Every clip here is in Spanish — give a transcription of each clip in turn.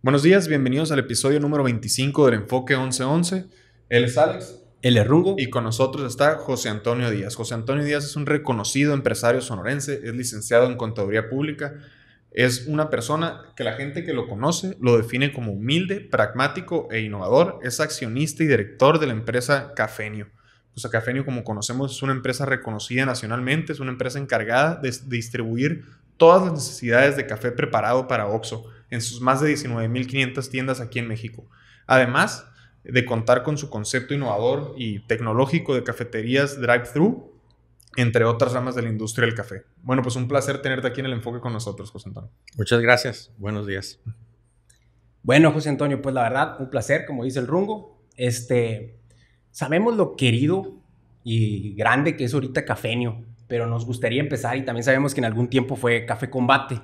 Buenos días, bienvenidos al episodio número 25 del Enfoque 1111. Él es Alex. El Rugo, Y con nosotros está José Antonio Díaz. José Antonio Díaz es un reconocido empresario sonorense, es licenciado en Contaduría Pública. Es una persona que la gente que lo conoce lo define como humilde, pragmático e innovador. Es accionista y director de la empresa Cafenio. O sea, Cafenio, como conocemos, es una empresa reconocida nacionalmente, es una empresa encargada de distribuir todas las necesidades de café preparado para OXO en sus más de 19.500 tiendas aquí en México. Además de contar con su concepto innovador y tecnológico de cafeterías drive-thru, entre otras ramas de la industria del café. Bueno, pues un placer tenerte aquí en el enfoque con nosotros, José Antonio. Muchas gracias, buenos días. Bueno, José Antonio, pues la verdad, un placer, como dice el rumbo. Este, sabemos lo querido y grande que es ahorita Cafenio, pero nos gustaría empezar y también sabemos que en algún tiempo fue Café Combate.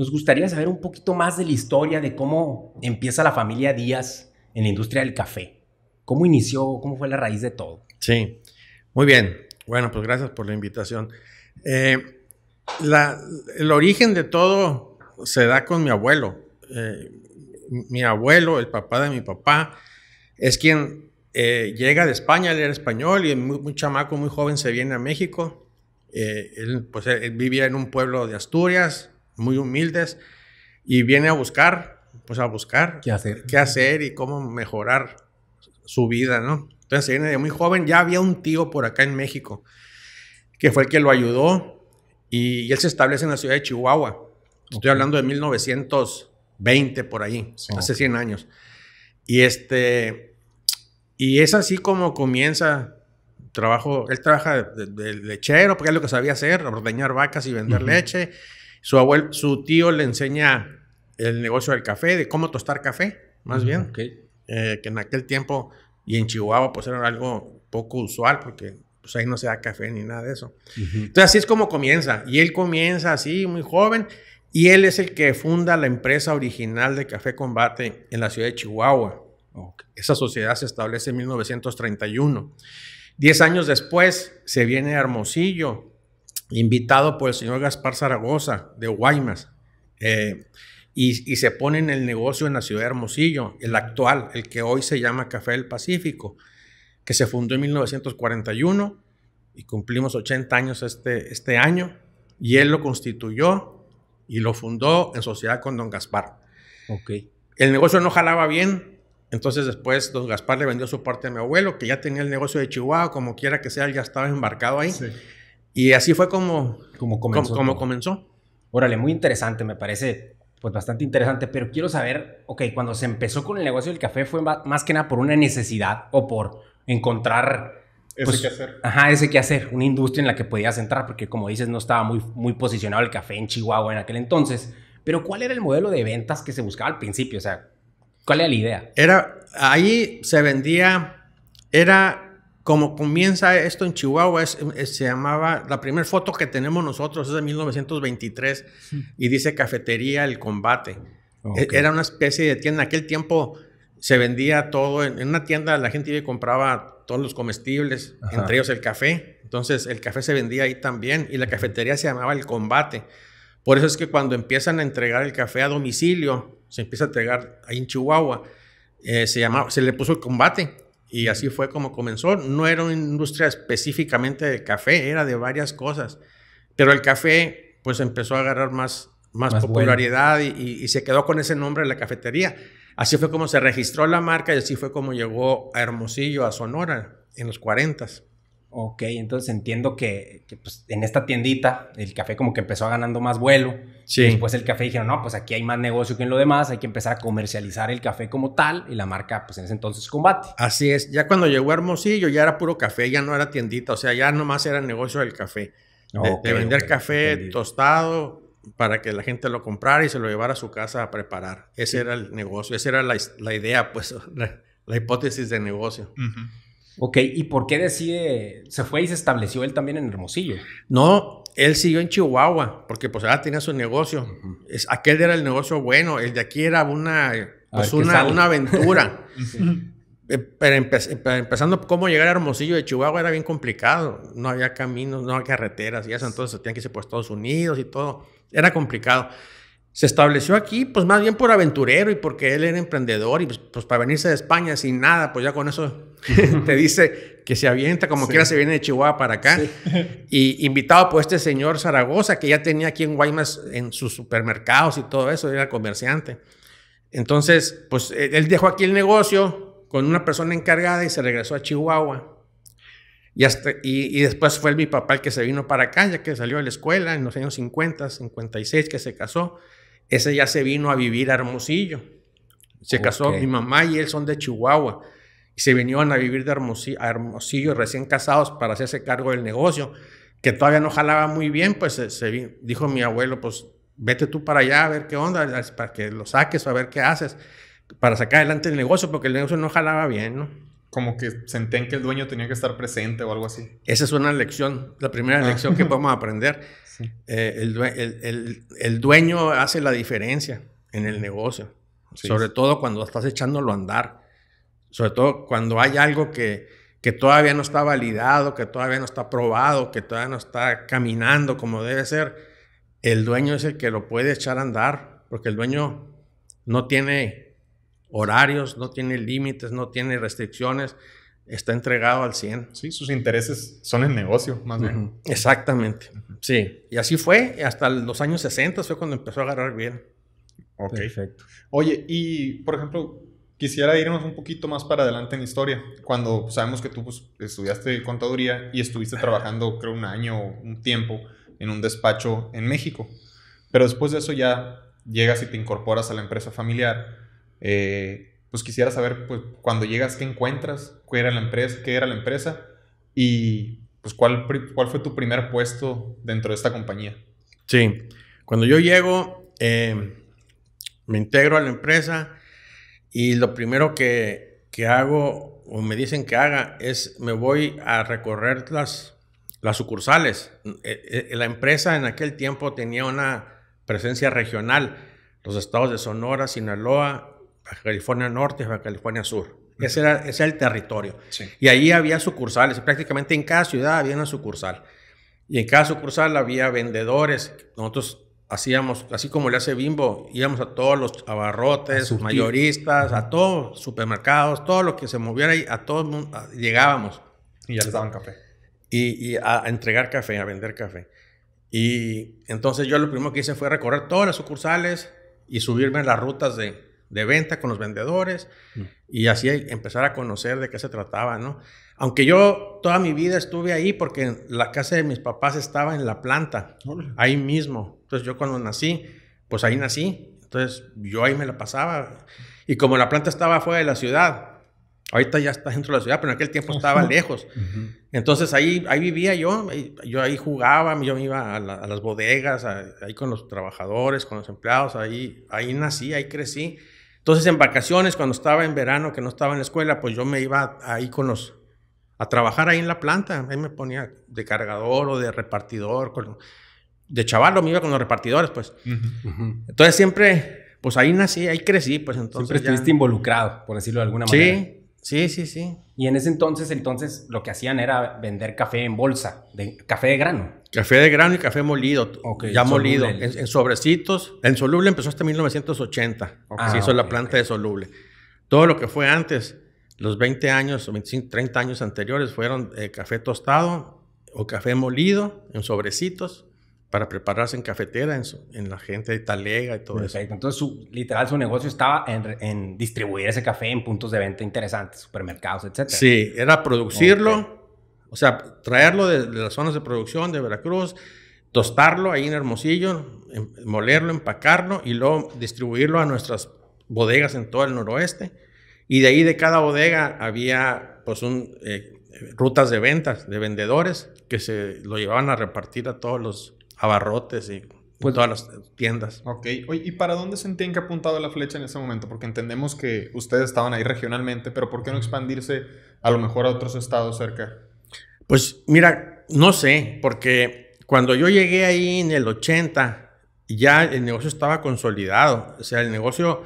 Nos gustaría saber un poquito más de la historia de cómo empieza la familia Díaz en la industria del café. ¿Cómo inició? ¿Cómo fue la raíz de todo? Sí, muy bien. Bueno, pues gracias por la invitación. Eh, el origen de todo se da con mi abuelo. Eh, mi abuelo, el papá de mi papá, es quien eh, llega de España, él era español y muy, muy chamaco, muy joven, se viene a México. pues, él vivía en un pueblo de Asturias, muy humildes y viene a buscar, pues a buscar qué hacer, qué hacer y cómo mejorar su vida, ¿no? Entonces viene de muy joven, ya había un tío por acá en México que fue el que lo ayudó y, él se establece en la ciudad de Chihuahua. Estoy hablando de 1920 por ahí, hace 100 años. Y este y es así como comienza trabajo, él trabaja de, lechero, porque es lo que sabía hacer, ordeñar vacas y vender leche. Su, abuelo, su tío le enseña el negocio del café, de cómo tostar café, más mm, bien. Eh, que en aquel tiempo y en Chihuahua pues era algo poco usual porque pues ahí no se da café ni nada de eso. Entonces así es como comienza. Y él comienza así, muy joven. Y él es el que funda la empresa original de Café Combate en la ciudad de Chihuahua. Esa sociedad se establece en 1931. Diez años después se viene a Hermosillo invitado por el señor Gaspar Zaragoza de Guaymas. Eh, y, se pone en el negocio en la ciudad de Hermosillo, el actual, el que hoy se llama Café del Pacífico, que se fundó en 1941 y cumplimos 80 años este, este año. Y él lo constituyó y lo fundó en sociedad con don Gaspar. Okay. El negocio no jalaba bien, entonces después don Gaspar le vendió su parte a mi abuelo, que ya tenía el negocio de Chihuahua, como quiera que sea, ya estaba embarcado ahí. Sí. Y así fue como, como comenzó. Como, Órale, muy interesante, me parece pues bastante interesante, pero quiero saber, ok, cuando se empezó con el negocio del café fue más que nada por una necesidad o por encontrar... ese pues, que hacer. Ajá, ese que hacer, una industria en la que podías entrar, porque como dices, no estaba muy, muy posicionado el café en Chihuahua en aquel entonces, pero ¿cuál era el modelo de ventas que se buscaba al principio? O sea, ¿cuál era la idea? Era, ahí se vendía, era como comienza esto en Chihuahua, se llamaba, la primera foto que tenemos nosotros es de 1923 y dice Cafetería El Combate. E, era una especie de tienda. En aquel tiempo se vendía todo, en, una tienda la gente iba y compraba todos los comestibles, entre ellos el café. Entonces el café se vendía ahí también y la cafetería se llamaba El Combate. Por eso es que cuando empiezan a entregar el café a domicilio, se empieza a entregar ahí en Chihuahua, eh, se, se le puso el combate y así fue como comenzó. No era una industria específicamente de café, era de varias cosas. Pero el café, pues empezó a agarrar más, más, popularidad y, se quedó con ese nombre de la cafetería. Así fue como se registró la marca y así fue como llegó a Hermosillo, a Sonora, en los 40. Ok, entonces entiendo que, pues, en esta tiendita el café como que empezó a ganando más vuelo Sí. Después el café dijeron, no, pues aquí hay más negocio que en lo demás, hay que empezar a comercializar el café como tal y la marca, pues en ese entonces combate. Así es, ya cuando llegó Hermosillo ya era puro café, ya no era tiendita, o sea, ya nomás era el negocio del café. De, vender café tostado para que la gente lo comprara y se lo llevara a su casa a preparar. Ese era el negocio, esa era la, idea, pues, la, hipótesis de negocio. Ok, ¿y por qué decide, se fue y se estableció él también en Hermosillo? No, él siguió en Chihuahua, porque pues ahora tenía su negocio. es, aquel era el negocio bueno, el de aquí era una, pues, una, aventura. Eh, pero empezando cómo llegar a Hermosillo de Chihuahua era bien complicado. No había caminos, no había carreteras y eso. Entonces tenían que irse por Estados Unidos y todo. Era complicado se estableció aquí, pues más bien por aventurero y porque él era emprendedor y pues, pues para venirse de España sin nada, pues ya con eso te dice que se avienta, como quiera se viene de Chihuahua para acá. Y invitado por este señor Zaragoza, que ya tenía aquí en Guaymas en sus supermercados y todo eso, era comerciante. Entonces, pues e, él dejó aquí el negocio con una persona encargada y se regresó a Chihuahua. Y, y, después fue mi papá el que se vino para acá, ya que salió de la escuela en los años 50, 56, que se casó ese ya se vino a vivir a Hermosillo. Se casó, mi mamá y él son de Chihuahua. Y se vinieron a vivir de Hermosillo, a Hermosillo recién casados para hacerse cargo del negocio, que todavía no jalaba muy bien, pues eh, se dijo mi abuelo, pues vete tú para allá a ver qué onda, para que lo saques, a ver qué haces, para sacar adelante el negocio, porque el negocio no jalaba bien, ¿no? como que senten que el dueño tenía que estar presente o algo así. Esa es una lección, la primera ah. lección que vamos a aprender. Eh, el, dueño hace la diferencia en el negocio, sobre todo cuando estás echándolo a andar, sobre todo cuando hay algo que, que todavía no está validado, que todavía no está probado, que todavía no está caminando como debe ser. El dueño es el que lo puede echar a andar, porque el dueño no tiene horarios, no tiene límites, no tiene restricciones, está entregado al 100. Sí, sus intereses son el negocio, más bien. Exactamente, sí. Y así fue, hasta los años 60 fue cuando empezó a agarrar bien. Ok. Perfecto. Oye, y por ejemplo, quisiera irnos un poquito más para adelante en historia, cuando sabemos que tú pues, estudiaste contaduría y estuviste trabajando, creo, un año o un tiempo en un despacho en México. Pero después de eso ya llegas y te incorporas a la empresa familiar eh, pues quisiera saber, pues, cuando llegas, ¿qué encuentras? ¿Qué era la empresa? ¿Qué era la empresa? Y, pues, ¿cuál, cuál fue tu primer puesto dentro de esta compañía? Sí, cuando yo llego, eh, me integro a la empresa y lo primero que, que hago o me dicen que haga es me voy a recorrer las las sucursales. Eh, la empresa en aquel tiempo tenía una presencia regional, los estados de Sonora, Sinaloa, California Norte, Baja California Sur. Ese era, ese el territorio. Y ahí había sucursales. Prácticamente en cada ciudad había una sucursal. Y en cada sucursal había vendedores. Nosotros hacíamos, así como le hace Bimbo, íbamos a todos los abarrotes, mayoristas, a todos, supermercados, todo lo que se moviera ahí, a todo mundo llegábamos. Y ya les daban café. Y, y a entregar café, a vender café. Y entonces yo lo primero que hice fue recorrer todas las sucursales y subirme a las rutas de, de venta con los vendedores mm. y así empezar a conocer de qué se trataba, ¿no? Aunque yo toda mi vida estuve ahí porque la casa de mis papás estaba en la planta, ahí mismo. Entonces yo cuando nací, pues ahí nací. Entonces yo ahí me la pasaba. Y como la planta estaba fuera de la ciudad, ahorita ya está dentro de la ciudad, pero en aquel tiempo estaba lejos. Entonces ahí, ahí vivía yo, yo ahí jugaba, yo me iba a, las bodegas, ahí con los trabajadores, con los empleados, ahí, ahí nací, ahí crecí. Entonces en vacaciones, cuando estaba en verano, que no estaba en la escuela, pues yo me iba ahí con los, a trabajar ahí en la planta. Ahí me ponía de cargador o de repartidor. Con, de chaval me iba con los repartidores, pues. Entonces siempre, pues ahí nací, ahí crecí, pues entonces. Siempre estuviste involucrado, por decirlo de alguna manera. Sí, sí, sí, sí. Y en ese entonces, entonces lo que hacían era vender café en bolsa, de, café de grano. Café de grano y café molido, ya molido, en, sobrecitos. En soluble empezó hasta 1980, ah, se hizo la planta de soluble. Todo lo que fue antes, los 20 años 30 años anteriores fueron eh, café tostado o café molido en sobrecitos para prepararse en cafetera, en, en la gente de Talega y todo eso. Entonces, literal, su negocio estaba en, en, distribuir ese café en puntos de venta interesantes, supermercados, etc. Sí, era producirlo o sea, traerlo de, las zonas de producción de Veracruz, tostarlo ahí en Hermosillo, em, molerlo, empacarlo y luego distribuirlo a nuestras bodegas en todo el noroeste. Y de ahí de cada bodega había pues un, eh, rutas de ventas, de vendedores, que se lo llevaban a repartir a todos los abarrotes y pues, todas las tiendas. Ok, ¿y para dónde se entiende que apuntado la flecha en ese momento? Porque entendemos que ustedes estaban ahí regionalmente, pero ¿por qué no expandirse a lo mejor a otros estados cerca? Pues mira, no sé, porque cuando yo llegué ahí en el 80, ya el negocio estaba consolidado. O sea, el negocio,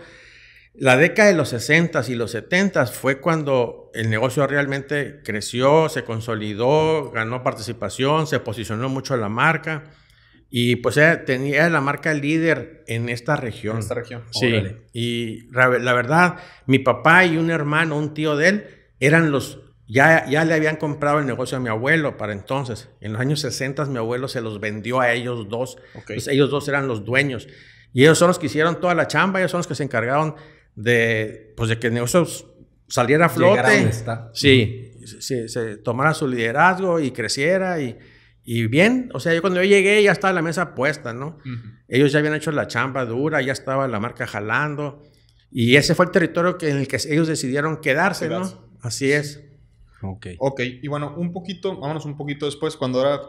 la década de los 60 y los 70 fue cuando el negocio realmente creció, se consolidó, ganó participación, se posicionó mucho la marca. Y pues tenía la marca líder en esta región. En esta región. Y la verdad, mi papá y un hermano, un tío de él, eran los ya, ya le habían comprado el negocio a mi abuelo para entonces. En los años 60 mi abuelo se los vendió a ellos dos. ellos dos eran los dueños. Y ellos son los que hicieron toda la chamba, ellos son los que se encargaron de, pues, de que el negocio saliera a flote. Sí, se, tomara su liderazgo y creciera y, y, bien. O sea, yo cuando yo llegué ya estaba la mesa puesta, ¿no? Ellos ya habían hecho la chamba dura, ya estaba la marca jalando. Y ese fue el territorio que, en el que ellos decidieron quedarse. ¿no? Así es. Ok. Ok, y bueno, un poquito, vámonos un poquito después, cuando ahora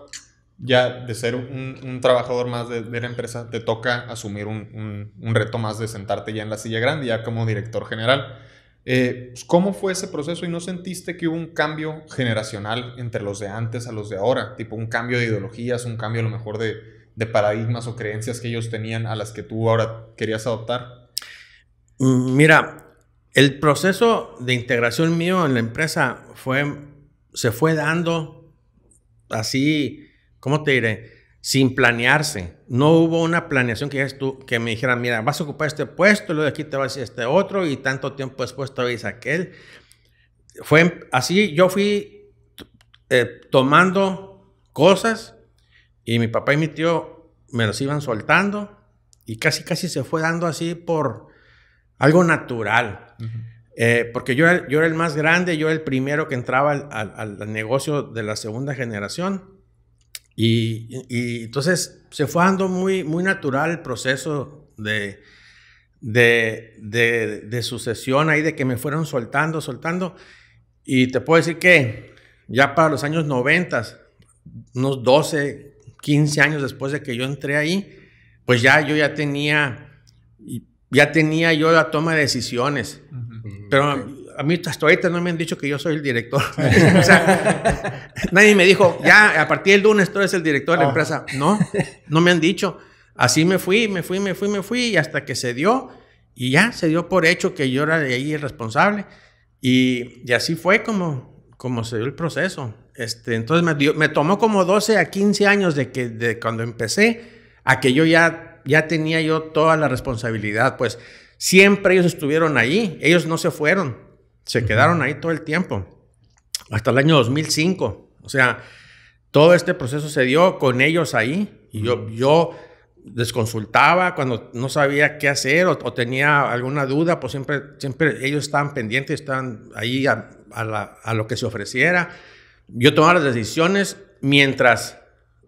ya de ser un, trabajador más de, la empresa, te toca asumir un, reto más de sentarte ya en la silla grande, ya como director general. Eh, pues, ¿Cómo fue ese proceso y no sentiste que hubo un cambio generacional entre los de antes a los de ahora? Tipo un cambio de ideologías, un cambio a lo mejor de paradigmas o creencias que ellos tenían a las que tú ahora querías adoptar. Mm, mira, el proceso de integración mío en la empresa fue, se fue dando así, ¿cómo te diré? Sin planearse. No hubo una planeación que, tú, que me dijeran, mira, vas a ocupar este puesto, luego de aquí te vas a este otro y tanto tiempo después te vas a aquel. Fue así, yo fui eh, tomando cosas y mi papá y mi tío me los iban soltando y casi, casi se fue dando así por algo natural. Eh, porque yo era, yo era el más grande, yo era el primero que entraba al, negocio de la segunda generación. Y, entonces se fue dando muy, muy natural el proceso de, de, de, sucesión ahí, de que me fueron soltando, soltando. Y te puedo decir que ya para los años 90, unos 12, 15 años después de que yo entré ahí, pues ya yo ya tenía ya tenía yo la toma de decisiones. Pero a, mí hasta ahorita no me han dicho que yo soy el director. nadie me dijo, ya, a partir del lunes tú eres el director de la oh. empresa. No, no me han dicho. Así me fui, me fui, me fui, me fui, y hasta que se dio, y ya se dio por hecho que yo era de ahí el responsable. Y, así fue como, como se dio el proceso. Este, entonces me, tomó como 12 a 15 años de que de cuando empecé a que yo ya ya tenía yo toda la responsabilidad, pues siempre ellos estuvieron ahí, ellos no se fueron, se quedaron ahí todo el tiempo, hasta el año 2005, o sea, todo este proceso se dio con ellos ahí y yo, yo les consultaba cuando no sabía qué hacer o, tenía alguna duda, pues siempre, siempre ellos estaban pendientes, estaban ahí a, a lo que se ofreciera. Yo tomaba las decisiones mientras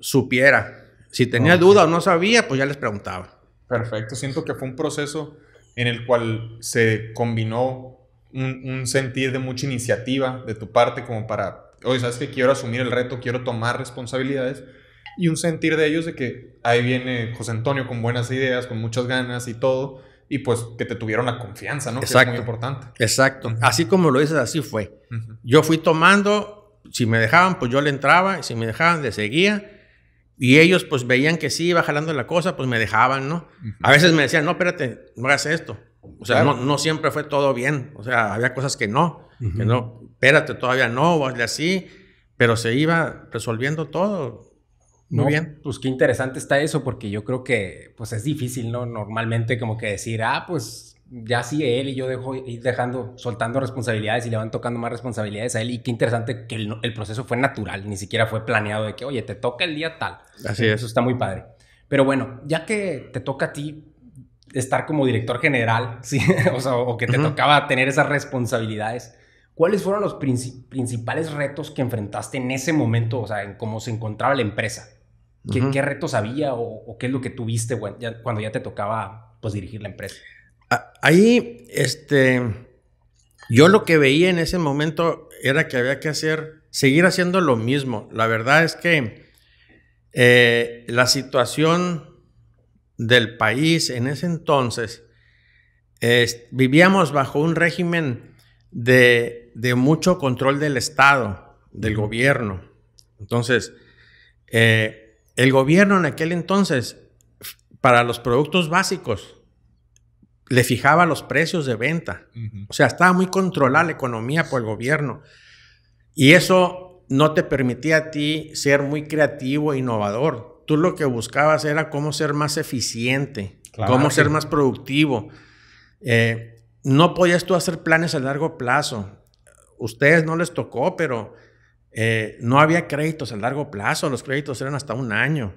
supiera si tenía duda o no sabía, pues ya les preguntaba. Perfecto, siento que fue un proceso en el cual se combinó un, sentir de mucha iniciativa de tu parte como para, oye, sabes que quiero asumir el reto, quiero tomar responsabilidades y un sentir de ellos de que ahí viene José Antonio con buenas ideas, con muchas ganas y todo, y pues que te tuvieron la confianza, ¿no? Exacto. Que es muy importante. Exacto. Así como lo dices, así fue. Yo fui tomando, si me dejaban, pues yo le entraba, y si me dejaban, le seguía, y ellos pues veían que sí iba jalando la cosa, pues me dejaban, ¿no? A veces me decían, no, espérate, no hagas esto. O sea, no, no, siempre fue todo bien. O sea, había cosas que no, que no, espérate, todavía no, o hazle así. Pero se iba resolviendo todo. Muy bien. Pues qué interesante está eso, porque yo creo que pues es difícil, ¿no? Normalmente como que decir, ah, pues ya sí él y yo dejo ir dejando, soltando responsabilidades y le van tocando más responsabilidades a él. Y qué interesante que el, proceso fue natural, ni siquiera fue planeado de que, oye, te toca el día tal. Así es. Eso está muy padre. Pero bueno, ya que te toca a ti estar como director general, o sea, o que te tocaba tener esas responsabilidades, ¿cuáles fueron los principales retos que enfrentaste en ese momento, o sea, en cómo se encontraba la empresa? ¿Qué, retos había o, qué es lo que tuviste cuando ya te tocaba pues dirigir la empresa? Ahí, este, yo lo que veía en ese momento era que había que hacer, seguir haciendo lo mismo. La verdad es que eh, la situación del país en ese entonces, vivíamos bajo un régimen de, mucho control del Estado, del gobierno. Entonces, eh, el gobierno en aquel entonces, para los productos básicos, le fijaba los precios de venta. O sea, estaba muy controlada la economía por el gobierno. Y eso no te permitía a ti ser muy creativo e innovador. Tú lo que buscabas era cómo ser más eficiente, cómo ser más productivo. Eh, no podías tú hacer planes a largo plazo. Ustedes no les tocó, pero eh, no había créditos a largo plazo. Los créditos eran hasta un año.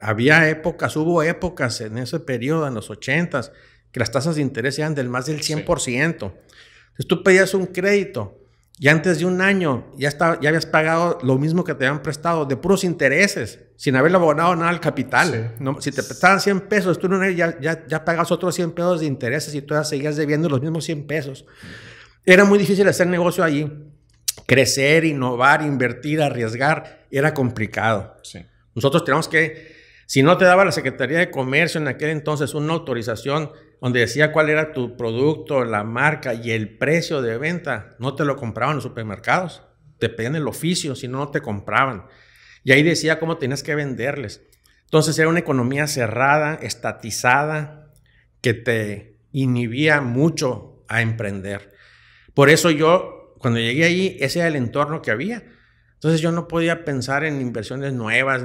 Había épocas, hubo épocas en ese periodo, en los ochentas, que las tasas de interés eran del más del 100%. Si tú pedías un crédito y antes de un año ya, estaba ya habías pagado lo mismo que te habían prestado de puros intereses, sin haberle abonado nada al capital. si te prestaban 100 pesos, tú no, ya, ya, pagas otros 100 pesos de intereses y tú seguías debiendo los mismos 100 pesos. Era muy difícil hacer negocio allí. Crecer, innovar, invertir, arriesgar, era complicado. Nosotros teníamos que, si no te daba la Secretaría de Comercio en aquel entonces una autorización donde decía cuál era tu producto, la marca y el precio de venta, no te lo compraban los supermercados. Te pedían el oficio, si no, te compraban. Y ahí decía cómo tenías que venderles. Entonces era una economía cerrada, estatizada, que te inhibía mucho a emprender. Por eso yo, cuando llegué ahí, ese era el entorno que había. Entonces yo no podía pensar en inversiones nuevas,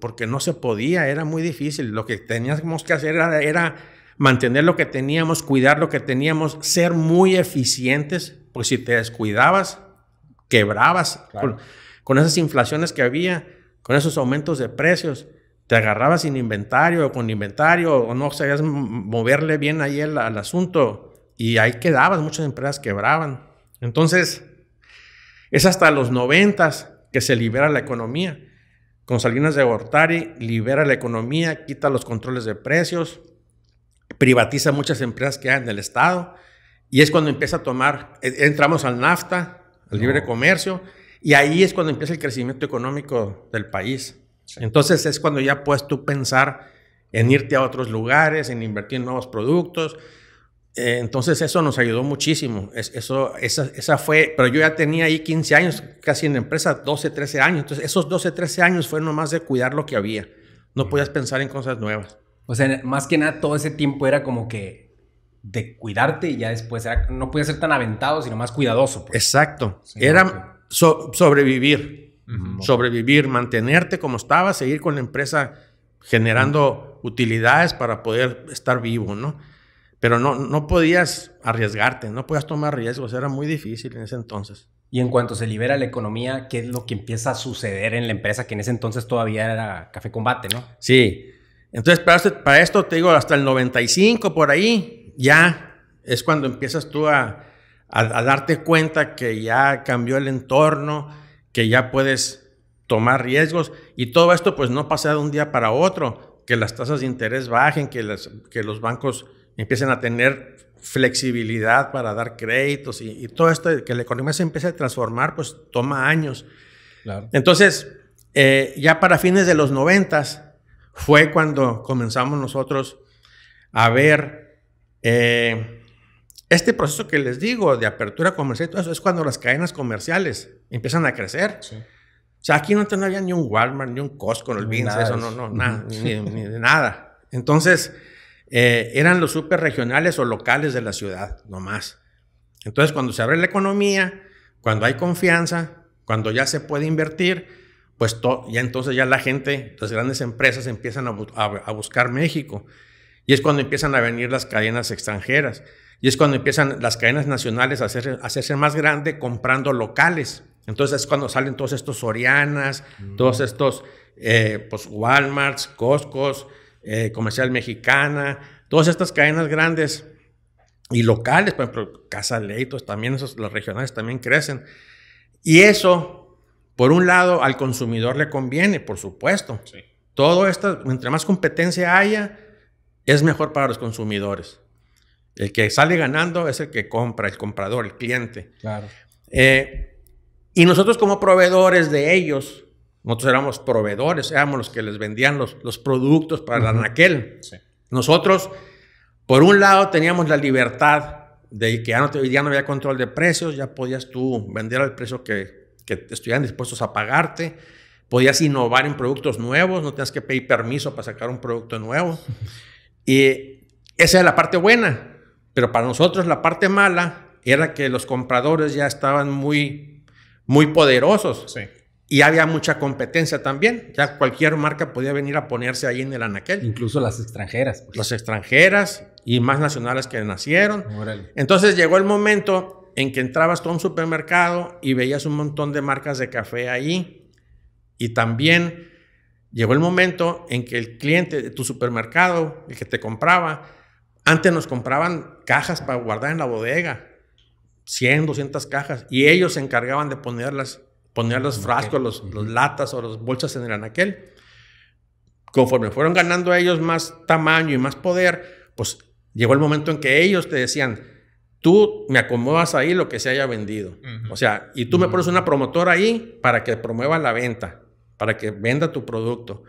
porque no se podía, era muy difícil. Lo que teníamos que hacer era mantener lo que teníamos, cuidar lo que teníamos, ser muy eficientes, pues si te descuidabas, quebrabas con, esas inflaciones que había, con esos aumentos de precios, te agarrabas sin inventario o con inventario o no sabías moverle bien ahí el, al asunto y ahí quedabas, muchas empresas quebraban. Entonces, es hasta los noventas que se libera la economía. Con Salinas de Gortari libera la economía, quita los controles de precios, privatiza muchas empresas que hay en el Estado y es cuando empieza a tomar, e, entramos al NAFTA, al libre comercio, y ahí es cuando empieza el crecimiento económico del país. Entonces es cuando ya puedes tú pensar en irte a otros lugares, en invertir en nuevos productos. Eh, entonces eso nos ayudó muchísimo. eso, esa, esa, fue, pero yo ya tenía ahí 15 años, casi en la empresa, 12, 13 años. Entonces esos 12, 13 años fueron nomás de cuidar lo que había. No mm. podías pensar en cosas nuevas. O sea, más que nada todo ese tiempo era como que de cuidarte y ya después no podía ser tan aventado, sino más cuidadoso. Pues. Exacto. era sobrevivir, sobrevivir, mantenerte como estaba, seguir con la empresa generando utilidades para poder estar vivo, ¿no? Pero no, no podías arriesgarte, no podías tomar riesgos, era muy difícil en ese entonces. Y en cuanto se libera la economía, ¿qué es lo que empieza a suceder en la empresa que en ese entonces todavía era Café Combate, ¿no? Sí, entonces, para esto, para esto te digo, hasta el 95 por ahí, ya es cuando empiezas tú a, darte cuenta que ya cambió el entorno, que ya puedes tomar riesgos y todo esto pues no pasa de un día para otro, que las tasas de interés bajen, que, los bancos empiecen a tener flexibilidad para dar créditos y, todo esto, que la economía se empiece a transformar, pues toma años. Entonces, eh, ya para fines de los noventas, fue cuando comenzamos nosotros a ver eh, este proceso que les digo de apertura comercial y todo eso, es cuando las cadenas comerciales empiezan a crecer. O sea, aquí no, no había ni un Walmart, ni un Costco, no olvídense eso, no, nada, ni, nada. Entonces, eh, eran los super regionales o locales de la ciudad, nomás. Entonces, cuando se abre la economía, cuando hay confianza, cuando ya se puede invertir, pues ya entonces ya la gente, las grandes empresas empiezan a, buscar México. Y es cuando empiezan a venir las cadenas extranjeras. Y es cuando empiezan las cadenas nacionales a, hacerse más grande comprando locales. Entonces es cuando salen todos estos Sorianas, mm. todos estos eh, pues Walmarts, Costcos, eh, Comercial Mexicana, todas estas cadenas grandes y locales, por ejemplo, Casa Leitos, también esos, los regionales también crecen. Y eso por un lado, al consumidor le conviene, por supuesto. Todo esto, entre más competencia haya, es mejor para los consumidores. El que sale ganando es el que compra, el comprador, el cliente. Claro. Eh, y nosotros como proveedores de ellos, nosotros éramos proveedores, éramos los que les vendían los, productos para la Naquel. Nosotros, por un lado, teníamos la libertad de que ya no, ya no había control de precios, ya podías tú vender al precio que, que estuvieran dispuestos a pagarte. Podías innovar en productos nuevos, no tenías que pedir permiso para sacar un producto nuevo. Y esa es la parte buena, pero para nosotros la parte mala era que los compradores ya estaban muy, muy poderosos. Sí. Y había mucha competencia también. Ya cualquier marca podía venir a ponerse ahí en el anaquel. Incluso las extranjeras. Pues. Las extranjeras y más nacionales que nacieron. Entonces llegó el momento en que entrabas a un supermercado y veías un montón de marcas de café ahí. Y también llegó el momento en que el cliente de tu supermercado, el que te compraba, antes nos compraban cajas para guardar en la bodega, 100, 200 cajas, y ellos se encargaban de ponerlas, poner los frascos, los, latas o las bolsas en el anaquel. Conforme fueron ganando ellos más tamaño y más poder, pues llegó el momento en que ellos te decían, tú me acomodas ahí lo que se haya vendido. O sea, y tú me pones una promotora ahí para que promueva la venta, para que venda tu producto.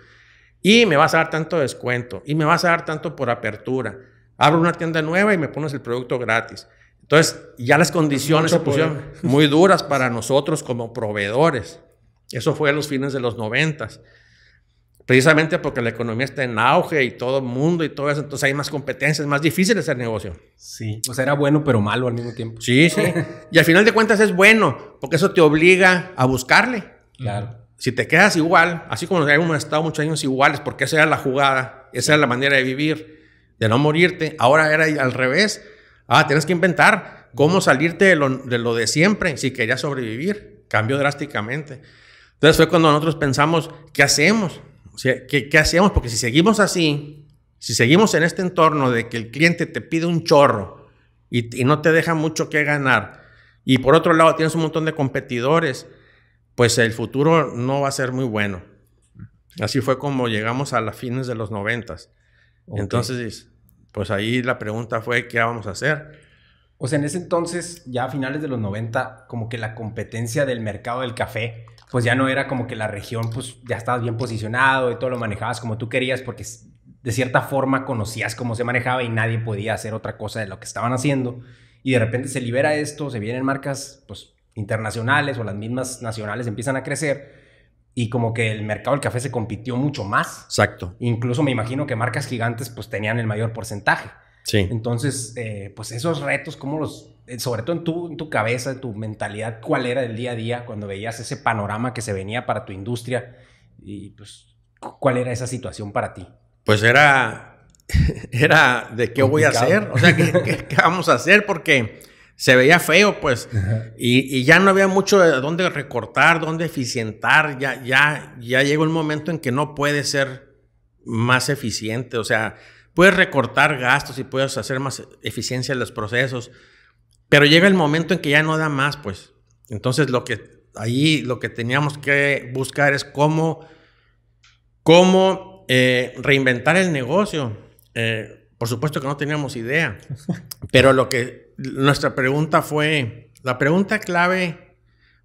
Y me vas a dar tanto descuento, y me vas a dar tanto por apertura. Abro una tienda nueva y me pones el producto gratis. Entonces, ya las condiciones se pusieron muy duras para nosotros como proveedores. Eso fue a los fines de los noventas precisamente porque la economía está en auge y todo el mundo y todo eso, entonces hay más competencias, más difícil hacer negocio. Sí, o sea, era bueno pero malo al mismo tiempo. Sí, sí. y al final de cuentas es bueno, porque eso te obliga a buscarle. Claro. Si te quedas igual, así como hemos estado muchos años iguales, porque esa era la jugada, esa era la manera de vivir, de no morirte, ahora era al revés. Ah, tienes que inventar cómo salirte de lo de, lo de siempre si querías sobrevivir. Cambió drásticamente. Entonces fue cuando nosotros pensamos, ¿qué hacemos? O ¿qué, hacíamos? Porque si seguimos así, si seguimos en este entorno de que el cliente te pide un chorro y, no te deja mucho que ganar, y por otro lado tienes un montón de competidores, pues el futuro no va a ser muy bueno. Así fue como llegamos a las fines de los noventas. Entonces, pues ahí la pregunta fue, ¿qué vamos a hacer? O sea, en ese entonces, ya a finales de los 90, como que la competencia del mercado del café pues ya no era como que la región, pues ya estabas bien posicionado y todo lo manejabas como tú querías porque de cierta forma conocías cómo se manejaba y nadie podía hacer otra cosa de lo que estaban haciendo. Y de repente se libera esto, se vienen marcas pues internacionales o las mismas nacionales empiezan a crecer y como que el mercado del café se compitió mucho más. Exacto. Incluso me imagino que marcas gigantes pues tenían el mayor porcentaje. Sí. Entonces, eh, pues esos retos, ¿cómo los, eh, sobre todo en tu, en tu cabeza, en tu mentalidad, cuál era el día a día cuando veías ese panorama que se venía para tu industria? Y pues, ¿cuál era esa situación para ti? Pues era, era de qué voy a hacer, o sea, ¿qué, qué, vamos a hacer? Porque se veía feo, pues, y, y, ya no había mucho de dónde recortar, dónde eficientar, ya, ya, ya llegó el momento en que no puede ser más eficiente, o sea, puedes recortar gastos y puedes hacer más eficiencia en los procesos, pero llega el momento en que ya no da más, pues. Entonces lo que ahí lo que teníamos que buscar es cómo, cómo eh, reinventar el negocio. Eh, por supuesto que no teníamos idea, pero lo que nuestra pregunta fue, la pregunta clave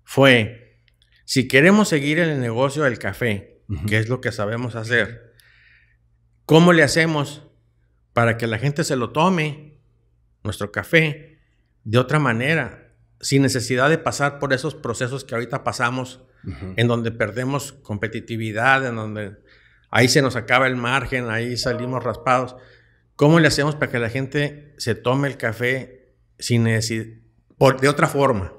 fue, si queremos seguir en el negocio del café, que es lo que sabemos hacer, ¿cómo le hacemos para que la gente se lo tome, nuestro café, de otra manera, sin necesidad de pasar por esos procesos que ahorita pasamos, en donde perdemos competitividad, en donde ahí se nos acaba el margen, ahí salimos raspados. ¿Cómo le hacemos para que la gente se tome el café sin por, de otra forma,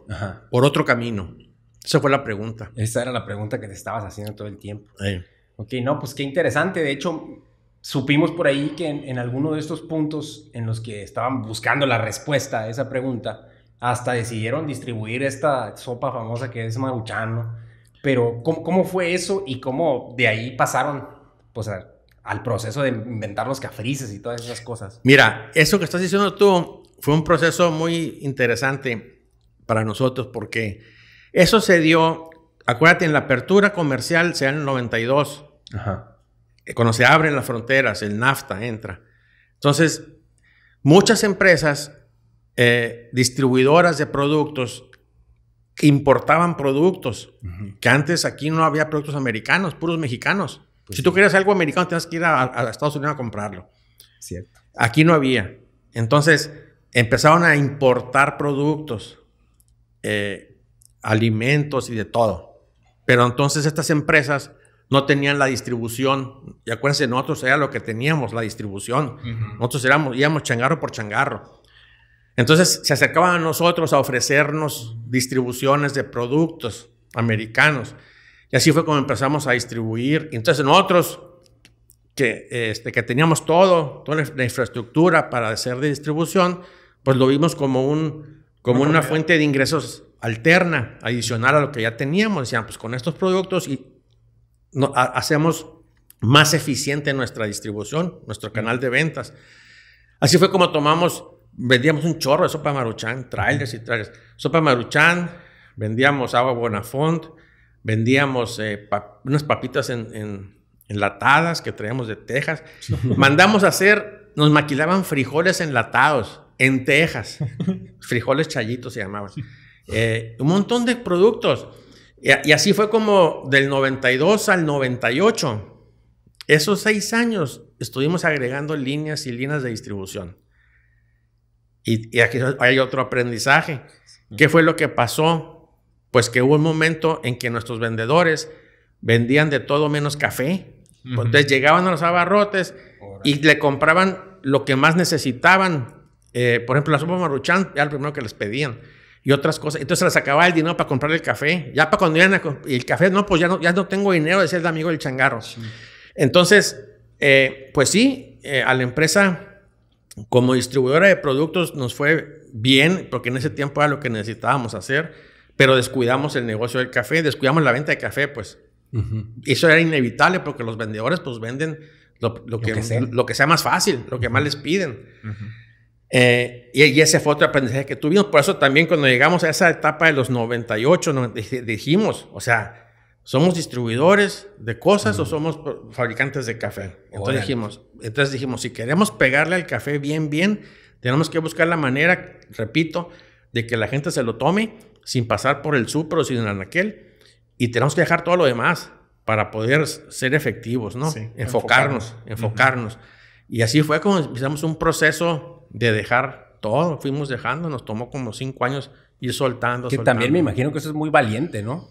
por otro camino? Esa fue la pregunta. Esa era la pregunta que te estabas haciendo todo el tiempo. Ok, no, pues qué interesante. De hecho, supimos por ahí que en, alguno de estos puntos en los que estaban buscando la respuesta a esa pregunta, hasta decidieron distribuir esta sopa famosa que es maruchano. Pero, ¿cómo, fue eso y cómo de ahí pasaron pues, al proceso de inventar los cafrices y todas esas cosas? Mira, eso que estás diciendo tú fue un proceso muy interesante para nosotros porque eso se dio, acuérdate, en la apertura comercial, sea en el 92. Ajá eh, cuando se abren las fronteras, el NAFTA entra. Entonces, muchas empresas eh, distribuidoras de productos importaban productos, que antes aquí no había productos americanos, puros mexicanos. Pues si tú querías algo americano, tenías que ir a, Estados Unidos a comprarlo. Aquí no había. Entonces, empezaron a importar productos, eh, alimentos y de todo. Pero entonces estas empresas no tenían la distribución. Y acuérdense, nosotros era lo que teníamos, la distribución. Nosotros éramos, íbamos changarro por changarro. Entonces se acercaban a nosotros a ofrecernos distribuciones de productos americanos. Y así fue como empezamos a distribuir. Entonces nosotros, que, este, que teníamos todo, toda la infraestructura para hacer de distribución, pues lo vimos como, un, como una fuente de ingresos alterna, adicional a lo que ya teníamos. Decían, pues con estos productos y hacemos más eficiente nuestra distribución, nuestro canal de ventas. Así fue como tomamos, vendíamos un chorro de sopa maruchan, trailers y trailers. Sopa maruchan, vendíamos agua Bonafont, vendíamos eh, unas papitas en, enlatadas que traíamos de Texas. Mandamos a hacer, nos maquilaban frijoles enlatados en Texas. Frijoles chayitos se llamaban. Eh, un montón de productos. Y, así fue como del 92 al 98. Esos seis años estuvimos agregando líneas y líneas de distribución. Y, aquí hay otro aprendizaje. ¿Qué fue lo que pasó? Pues que hubo un momento en que nuestros vendedores vendían de todo menos café. Entonces llegaban a los abarrotes y le compraban lo que más necesitaban. Eh, por ejemplo, la sopa maruchán era lo primero que les pedían y otras cosas. Entonces se les acababa el dinero para comprar el café. Ya para cuando iban a el café, no, pues ya no, ya no tengo dinero, decía el amigo del changarro. Entonces, eh, pues sí, eh, a la empresa como distribuidora de productos nos fue bien, porque en ese tiempo era lo que necesitábamos hacer, pero descuidamos el negocio del café, descuidamos la venta de café, pues. Eso era inevitable porque los vendedores pues venden lo, que, sea. lo que sea más fácil, lo que más les piden. Eh, y, y, ese fue otro aprendizaje que tuvimos. Por eso también cuando llegamos a esa etapa de los 98, dijimos, o sea, ¿somos distribuidores de cosas o somos fabricantes de café? Entonces dijimos, entonces dijimos, si queremos pegarle al café bien, bien, tenemos que buscar la manera, repito, de que la gente se lo tome sin pasar por el super o sin el anaquel. Y tenemos que dejar todo lo demás para poder ser efectivos, ¿no? enfocarnos, enfocarnos. Y así fue como empezamos un proceso de dejar todo, fuimos dejando, nos tomó como cinco años ir soltando. Que también me imagino que eso es muy valiente, ¿no?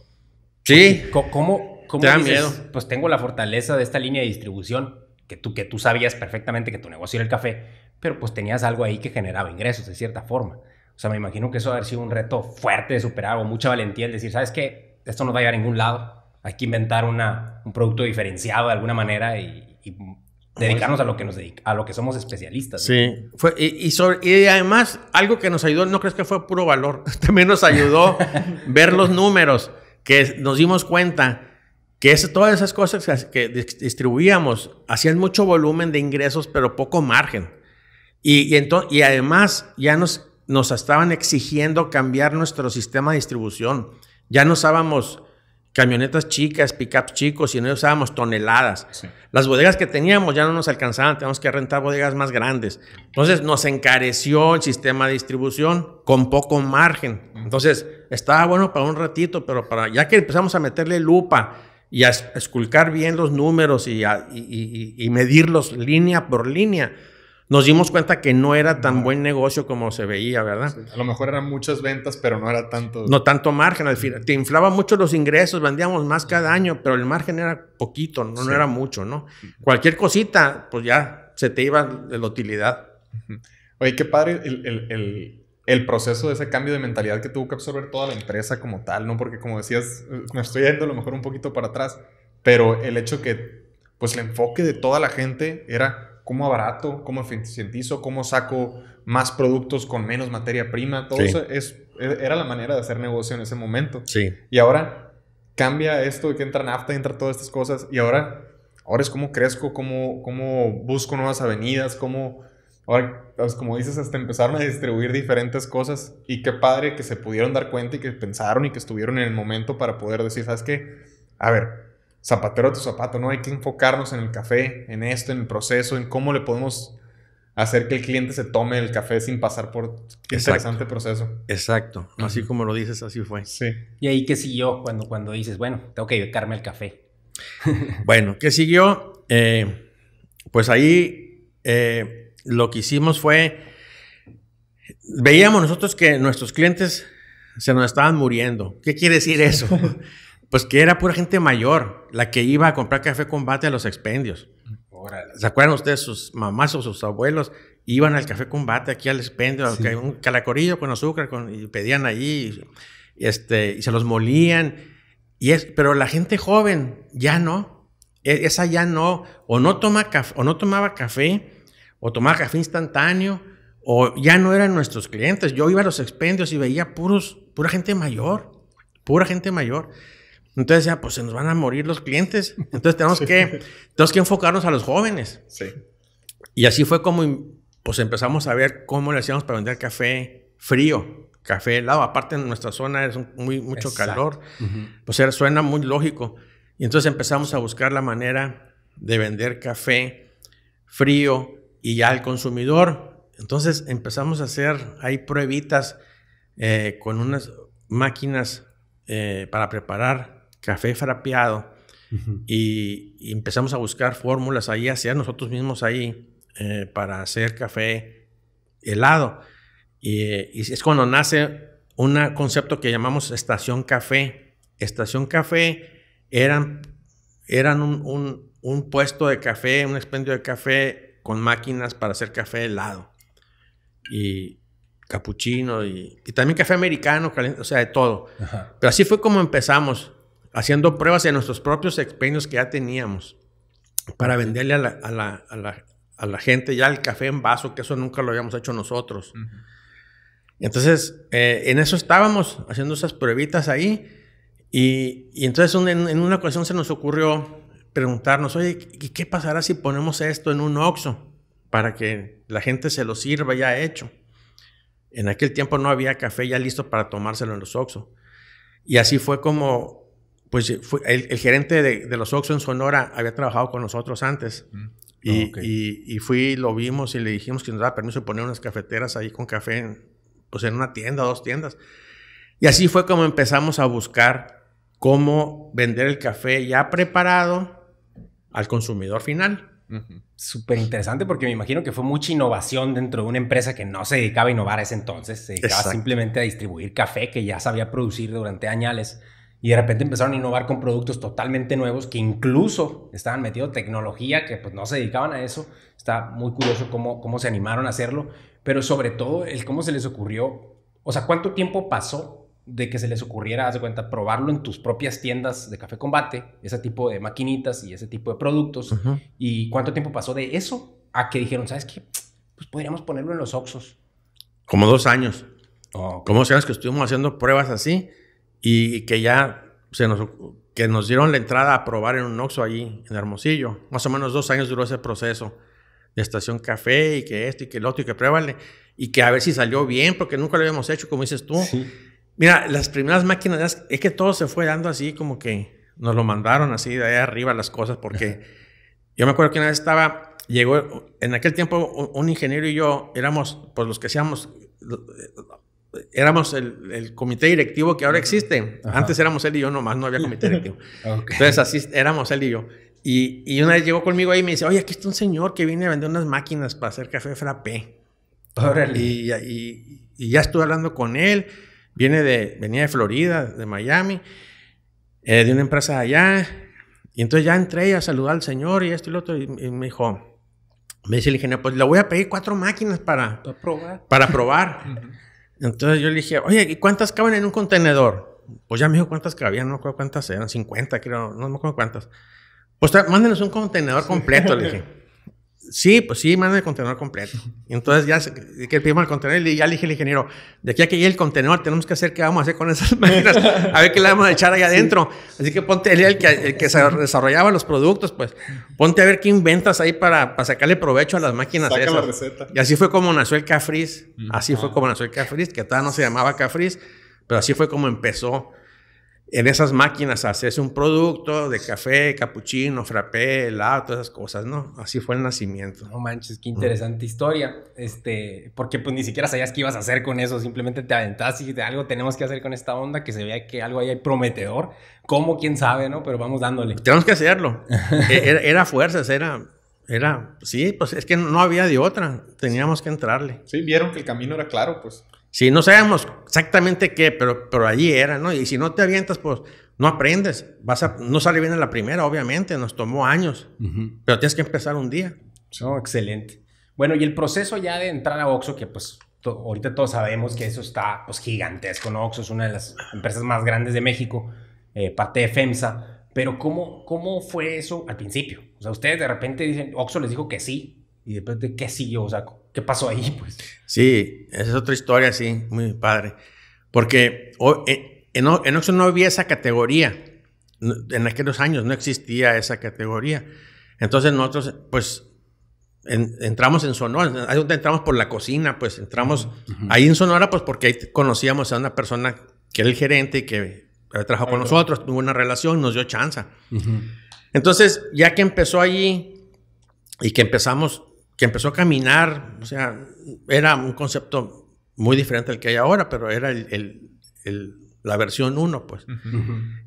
Sí. ¿Cómo, cómo da miedo. Pues tengo la fortaleza de esta línea de distribución, que tú, que tú sabías perfectamente que tu negocio era el café, pero pues tenías algo ahí que generaba ingresos de cierta forma. O sea, me imagino que eso haber sido un reto fuerte de superar o mucha valentía el decir, ¿sabes qué? Esto no va a llegar a ningún lado. Hay que inventar una, un producto diferenciado de alguna manera y dedicarnos a lo que nos dedica, a lo que somos especialistas. Sí, Fue, y, y, además algo que nos ayudó, no crees que fue puro valor, también nos ayudó ver los números, que nos dimos cuenta que es, todas esas cosas que, distribuíamos hacían mucho volumen de ingresos, pero poco margen. Y, y, y además ya nos, nos estaban exigiendo cambiar nuestro sistema de distribución. Ya no sabíamos camionetas chicas, pickups chicos y no usábamos toneladas. Las bodegas que teníamos ya no nos alcanzaban, teníamos que rentar bodegas más grandes. Entonces nos encareció el sistema de distribución con poco margen. Entonces estaba bueno para un ratito, pero para ya que empezamos a meterle lupa y a esculcar bien los números y, a, y medirlos línea por línea, nos dimos cuenta que no era tan buen negocio como se veía, ¿verdad? A lo mejor eran muchas ventas, pero no era tanto. No tanto margen al final. Te inflaba mucho los ingresos, vendíamos más cada año, pero el margen era poquito, no, era mucho, ¿no? Cualquier cosita, pues ya se te iba de la utilidad. Oye, qué padre el, el, el el proceso de ese cambio de mentalidad que tuvo que absorber toda la empresa como tal, ¿no? Porque como decías, eh, me estoy yendo a lo mejor un poquito para atrás, pero el hecho que, pues el enfoque de toda la gente era cómo abarato, cómo eficientizo, cómo saco más productos con menos materia prima. Todo eso es, e, era la manera de hacer negocio en ese momento. Sí. Y ahora cambia esto que entra nafta, entra todas estas cosas. Y ahora, ahora es cómo crezco, cómo, cómo busco nuevas avenidas, cómo... Ahora, pues, como dices, hasta empezaron a distribuir diferentes cosas y qué padre que se pudieron dar cuenta y que pensaron y que estuvieron en el momento para poder decir, ¿sabes qué? A ver, zapatero tu zapato, ¿no? Hay que enfocarnos en el café, en esto, en el proceso, en cómo le podemos hacer que el cliente se tome el café sin pasar por ese interesante proceso. Exacto. Así como lo dices, así fue. Sí. Y ahí ¿qué siguió cuando, cuando dices, bueno, tengo que dedicarme al café. bueno, ¿qué siguió? Eh, pues ahí eh, lo que hicimos fue, veíamos nosotros que nuestros clientes se nos estaban muriendo. ¿Qué quiere decir eso? pues que era pura gente mayor la que iba a comprar café combate a los expendios. ¿Se acuerdan ustedes? Sus mamás o sus abuelos iban al café combate aquí al expendio, sí. un calacorillo con azúcar y pedían ahí y, este, y se los molían. Y es, pero la gente joven ya no, e, esa ya no, o no, toma o no tomaba café, o tomaba café instantáneo, o ya no eran nuestros clientes. Yo iba a los expendios y veía puros, pura gente mayor, pura gente mayor. Entonces ya, pues se nos van a morir los clientes. Entonces tenemos, que, tenemos que enfocarnos a los jóvenes. Y así fue como pues empezamos a ver cómo le hacíamos para vender café frío, café helado. Aparte en nuestra zona es muy, mucho calor. Pues suena muy lógico. Y entonces empezamos a buscar la manera de vender café frío y ya al consumidor. Entonces empezamos a hacer ahí pruebitas eh, con unas máquinas eh, para preparar café frapeado. y, empezamos a buscar fórmulas ahí, hacia nosotros mismos ahí eh, para hacer café helado. Y, es cuando nace un concepto que llamamos estación café. Estación café eran, eran un, puesto de café, un expendio de café con máquinas para hacer café helado. Y, capuchino y, también café americano, caliente, o sea, de todo. Pero así fue como empezamos haciendo pruebas en nuestros propios expendios que ya teníamos para venderle a la, gente ya el café en vaso, que eso nunca lo habíamos hecho nosotros. Entonces, eh, en eso estábamos, haciendo esas pruebitas ahí. Y, entonces en, una ocasión se nos ocurrió preguntarnos, oye, ¿y qué pasará si ponemos esto en un OXO para que la gente se lo sirva ya hecho? En aquel tiempo no había café ya listo para tomárselo en los OXO. Y así fue como pues eh, el, gerente de, los Oxxo en Sonora había trabajado con nosotros antes. Ah, y, y, fui, lo vimos y le dijimos que nos daba permiso de poner unas cafeteras ahí con café, en, pues en una tienda, dos tiendas. Y así fue como empezamos a buscar cómo vender el café ya preparado al consumidor final. Súper interesante porque me imagino que fue mucha innovación dentro de una empresa que no se dedicaba a innovar a ese entonces, se dedicaba simplemente a distribuir café que ya sabía producir durante años y de repente empezaron a innovar con productos totalmente nuevos que incluso estaban metidos tecnología que pues no se dedicaban a eso. Está muy curioso cómo, cómo se animaron a hacerlo, pero sobre todo el cómo se les ocurrió, o sea, cuánto tiempo pasó de que se les ocurriera, haz de cuenta, probarlo en tus propias tiendas de café combate, ese tipo de maquinitas y ese tipo de productos. ¿Y cuánto tiempo pasó de eso a que dijeron, sabes qué? Pues podríamos ponerlo en los Oxos. Como dos años. Oh, okay. Como que estuvimos haciendo pruebas así y que ya se nos, que nos dieron la entrada a probar en un Oxxo ahí en Hermosillo. Más o menos dos años duró ese proceso de estación café y que esto y que el otro y que pruébale y que a ver si salió bien porque nunca lo habíamos hecho, como dices tú. Mira, las primeras máquinas, es que todo se fue dando así como que nos lo mandaron así de ahí arriba las cosas porque yo me acuerdo que una vez estaba llegó, en aquel tiempo un ingeniero y yo éramos, pues los que hacíamos éramos el, comité directivo que ahora existe. Antes éramos él y yo nomás, no había comité directivo. Entonces así éramos él y yo. Y, una vez llegó conmigo ahí y me dice, oye, aquí está un señor que viene a vender unas máquinas para hacer café frappé. Y, ya estuve hablando con él. Viene de, venía de Florida, de Miami, eh, de una empresa allá. Y entonces ya entré a saludar al señor y esto y lo otro. Y, me dijo, me dice el ingeniero, pues le voy a pedir cuatro máquinas para, para probar. Para probar. Entonces yo le dije, oye, ¿y cuántas caben en un contenedor? Pues ya me dijo cuántas cabían, no me acuerdo cuántas eran, 50 creo, no me acuerdo cuántas. Pues mándenos un contenedor completo, le dije. Sí, pues sí, manda el contenedor completo. Y entonces ya que pedimos el contenedor y ya le dije al ingeniero, de aquí a que llegue el contenedor tenemos que hacer qué vamos a hacer con esas máquinas, a ver qué le vamos a echar ahí adentro. Así que ponte, él el que, el que desarrollaba los productos, pues ponte a ver qué inventas ahí para, sacarle provecho a las máquinas. Saca esas. receta. Y así fue como nació el Cafriz, así fue ah. como nació el Cafriz, que todavía no se llamaba Cafriz, pero así fue como empezó en esas máquinas haces un producto de café, capuchino, frappé, helado, todas esas cosas, ¿no? Así fue el nacimiento. No manches, qué interesante historia. Este, porque pues ni siquiera sabías qué ibas a hacer con eso, simplemente te aventás y dijiste, algo tenemos que hacer con esta onda, que se vea que algo ahí hay prometedor. ¿Cómo? ¿Quién sabe, no? Pero vamos dándole. Tenemos que hacerlo. E, era, era fuerzas, era era, sí, pues es que no había de otra, teníamos que entrarle. Sí, vieron que el camino era claro, pues. Si no sabemos exactamente qué, pero, pero allí era, ¿no? Y si no te avientas, pues no aprendes. Vas a, no sale bien en la primera, obviamente, nos tomó años, pero tienes que empezar un día. Oh, excelente. Bueno, y el proceso ya de entrar a Oxxo, que pues ahorita todos sabemos que eso está pues gigantesco, ¿no? Oxxo es una de las empresas más grandes de México, eh, parte de FEMSA, pero ¿cómo, ¿cómo fue eso al principio? O sea, ustedes de repente dicen, Oxxo les dijo que sí, y después de ¿qué siguió? O sea, ¿qué pasó ahí? Pues? Sí, esa es otra historia, sí, muy padre. Porque e, en, en no había esa categoría. En aquellos años no existía esa categoría. Entonces nosotros, pues, entramos en Sonora. Ahí entramos por la cocina, pues, entramos ahí en Sonora, pues, porque ahí conocíamos a una persona que era el gerente y que trabajó con nosotros, tuvo una relación, nos dio chance. Entonces, ya que empezó allí y que empezamos que empezó a caminar, o sea, era un concepto muy diferente al que hay ahora, pero era la versión 1, pues.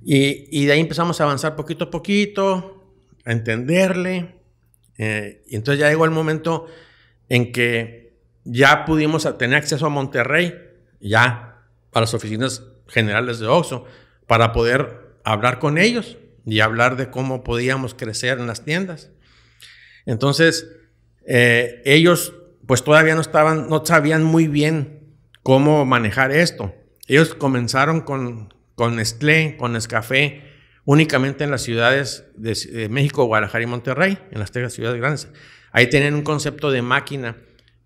y, de ahí empezamos a avanzar poquito a poquito, a entenderle, eh, y entonces ya llegó el momento en que ya pudimos tener acceso a Monterrey, ya a las oficinas generales de Oxxo, para poder hablar con ellos y hablar de cómo podíamos crecer en las tiendas. Entonces, eh, ellos pues todavía no estaban, no sabían muy bien cómo manejar esto. Ellos comenzaron con, con Nestlé, con Nescafé, únicamente en las ciudades de, México, Guadalajara y Monterrey, en las tres ciudades grandes. Ahí tenían un concepto de máquina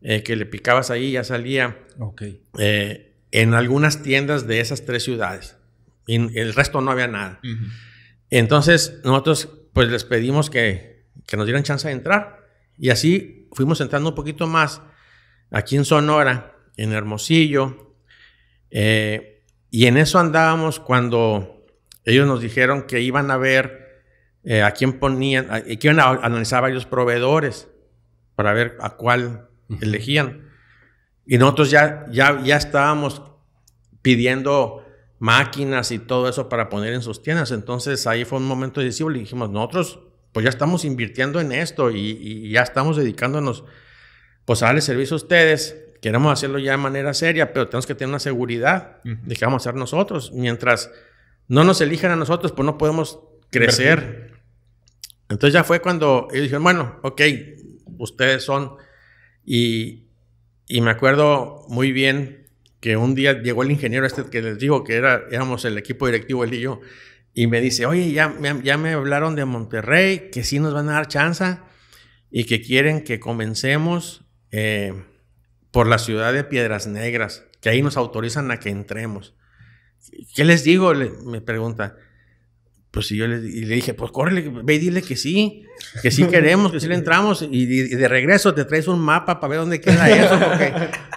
eh, que le picabas ahí y ya salía eh, en algunas tiendas de esas tres ciudades. Y el resto no había nada. Entonces nosotros pues les pedimos que, que nos dieran chance de entrar. Y así fuimos entrando un poquito más aquí en Sonora, en Hermosillo. Eh, y en eso andábamos cuando ellos nos dijeron que iban a ver eh, a quién ponían, que iban a analizar varios proveedores para ver a cuál elegían. Y nosotros ya, ya, ya estábamos pidiendo máquinas y todo eso para poner en sus tiendas. Entonces ahí fue un momento decisivo y dijimos, nosotros pues ya estamos invirtiendo en esto y, ya estamos dedicándonos pues a darle servicio a ustedes. Queremos hacerlo ya de manera seria, pero tenemos que tener una seguridad de que vamos a hacer nosotros. Mientras no nos elijan a nosotros, pues no podemos crecer. Entonces ya fue cuando ellos dijeron, bueno, ok, ustedes son. Y, me acuerdo muy bien que un día llegó el ingeniero este que les dijo que era, éramos el equipo directivo, él y yo y me dice, oye, ya, ya me hablaron de Monterrey, que sí nos van a dar chance y que quieren que comencemos eh, por la ciudad de Piedras Negras, que ahí nos autorizan a que entremos. ¿Qué les digo? me pregunta. Pues y yo le, dije, pues córrele, ve y dile que sí, que sí queremos, que sí le entramos. Y, de regreso te traes un mapa para ver dónde queda eso, porque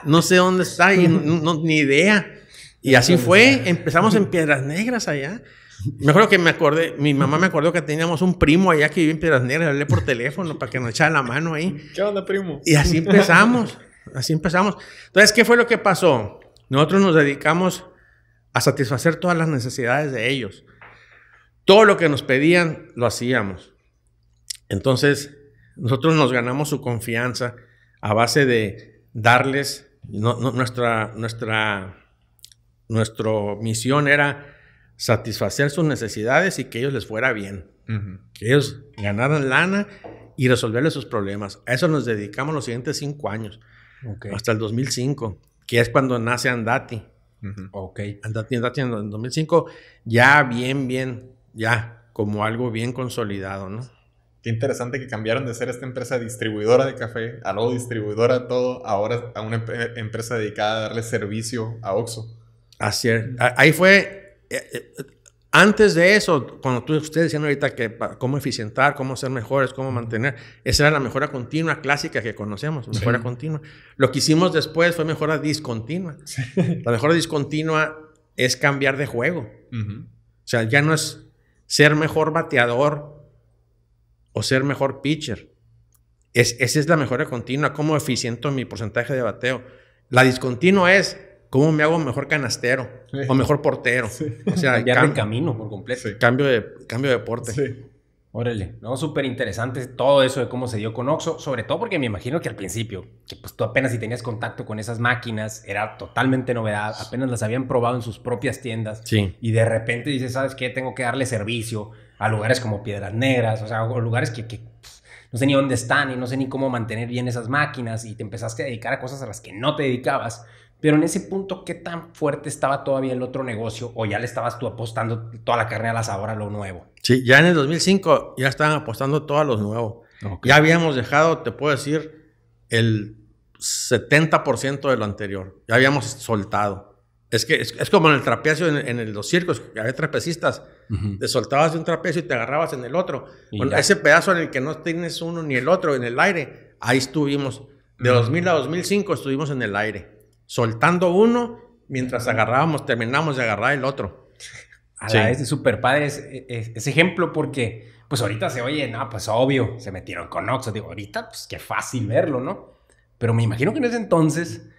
no sé dónde está y ni idea. Y así fue, empezamos en Piedras Negras allá. Mejor que me acordé, mi mamá me acordó que teníamos un primo allá que vivía en Piedras Negras, hablé por teléfono para que nos echara la mano ahí. ¿Qué onda, primo? Y así empezamos, así empezamos. Entonces, ¿qué fue lo que pasó? Nosotros nos dedicamos a satisfacer todas las necesidades de ellos. Todo lo que nos pedían lo hacíamos. Entonces, nosotros nos ganamos su confianza a base de darles nuestra, nuestra, nuestra misión era satisfacer sus necesidades y que ellos les fuera bien. Que ellos ganaran lana y resolverle sus problemas. A eso nos dedicamos los siguientes cinco años, hasta el 2005, que es cuando nace Andati. Andati, Andati en 2005, ya bien, bien, ya como algo bien consolidado, ¿no? Qué interesante que cambiaron de ser esta empresa distribuidora de café a lo distribuidora todo, ahora a una empresa dedicada a darle servicio a Oxxo. Así es. Ahí fue eh, eh, antes de eso, cuando tú, ustedes diciendo ahorita que cómo eficientar, cómo ser mejores, cómo mantener, esa era la mejora continua clásica que conocemos, mejora continua. Lo que hicimos después fue mejora discontinua. La mejora discontinua es cambiar de juego. O sea, ya no es ser mejor bateador o ser mejor pitcher. Es, esa es la mejora continua, cómo eficiento mi porcentaje de bateo. La discontinua es ¿Cómo me hago mejor canastero? O mejor portero. O sea, ya de camino por completo. Cambio, de, cambio de deporte. Órale, no, súper interesante todo eso de cómo se dio con Oxo, sobre todo porque me imagino que al principio, que pues tú apenas si tenías contacto con esas máquinas, era totalmente novedad, apenas las habían probado en sus propias tiendas. Sí. Y de repente dices, ¿sabes qué? Tengo que darle servicio a lugares como Piedras Negras, o sea, lugares que, pues, no sé ni dónde están y no sé ni cómo mantener bien esas máquinas y te empezaste a dedicar a cosas a las que no te dedicabas pero en ese punto, ¿qué tan fuerte estaba todavía el otro negocio? ¿O ya le estabas tú apostando toda la carne a las ahora lo nuevo? Sí, ya en el 2005 ya estaban apostando todos a lo nuevo. Ya habíamos dejado, te puedo decir, el 70% de lo anterior. Ya habíamos soltado. Es que es, como en el trapecio, en, el, los circos, que había trapecistas. Te soltabas de un trapecio y te agarrabas en el otro. ese pedazo en el que no tienes uno ni el otro, en el aire, ahí estuvimos. De 2000 a 2005 estuvimos en el aire soltando uno mientras agarrábamos, terminamos de agarrar el otro. A sí. la de super padre e-, e-, Ese ejemplo porque, pues ahorita se oye, no, pues obvio, se metieron con Oxxo. Digo, ahorita, pues qué fácil verlo, ¿no? Pero me imagino que en ese entonces,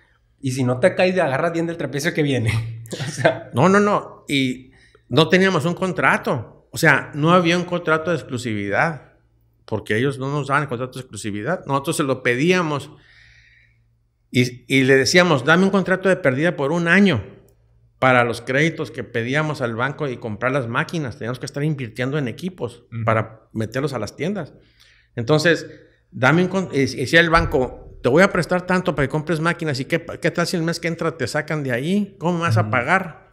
y si no te caes de agarras bien del trapecio que viene. o sea, no, no, no. Y no teníamos un contrato. O sea, no había un contrato de exclusividad. Porque ellos no nos dan el contrato de exclusividad. Nosotros se lo pedíamos y, le decíamos, dame un contrato de pérdida por un año para los créditos que pedíamos al banco y comprar las máquinas. Teníamos que estar invirtiendo en equipos para meterlos a las tiendas. Entonces, dame un y decía el banco, te voy a prestar tanto para que compres máquinas y qué, tal si el mes que entra te sacan de ahí, ¿cómo vas a pagar?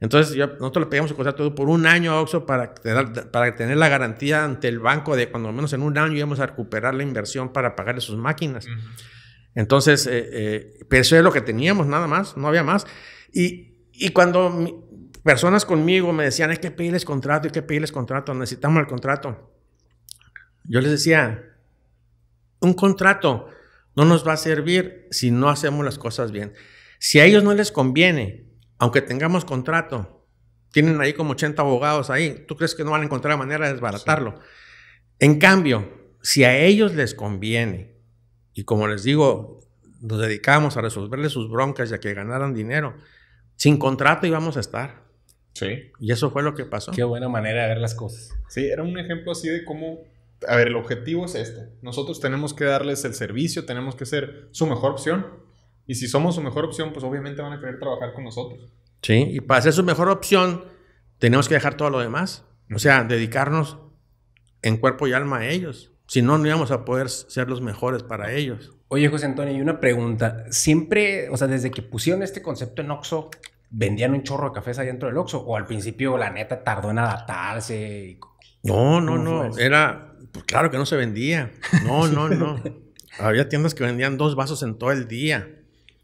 Entonces, nosotros le pedíamos el contrato por un año a Oxxo para, para tener la garantía ante el banco de cuando menos en un año íbamos a recuperar la inversión para pagarle sus máquinas. Entonces, eh, eh, eso es lo que teníamos, nada más, no había más. Y, cuando personas conmigo me decían, hay que pedirles contrato, hay que pedirles contrato, necesitamos el contrato. Yo les decía, un contrato no nos va a servir si no hacemos las cosas bien. Si a ellos no les conviene, aunque tengamos contrato, tienen ahí como 80 abogados ahí, ¿tú crees que no van a encontrar manera de desbaratarlo? En cambio, si a ellos les conviene, y como les digo, nos dedicábamos a resolverle sus broncas y a que ganaran dinero. Sin contrato íbamos a estar. Sí. Y eso fue lo que pasó. Qué buena manera de ver las cosas. Sí, era un ejemplo así de cómo a ver, el objetivo es este. Nosotros tenemos que darles el servicio, tenemos que ser su mejor opción. Y si somos su mejor opción, pues obviamente van a querer trabajar con nosotros. Sí, y para ser su mejor opción, tenemos que dejar todo lo demás. O sea, dedicarnos en cuerpo y alma a ellos. Si no, no íbamos a poder ser los mejores para ellos. Oye, José Antonio, y una pregunta. Siempre, o sea, desde que pusieron este concepto en Oxxo, ¿vendían un chorro de cafés adentro del Oxxo? ¿O al principio, la neta, tardó en adaptarse? No, no, no. Era, pues, claro que no se vendía. No, no, no. Había tiendas que vendían dos vasos en todo el día.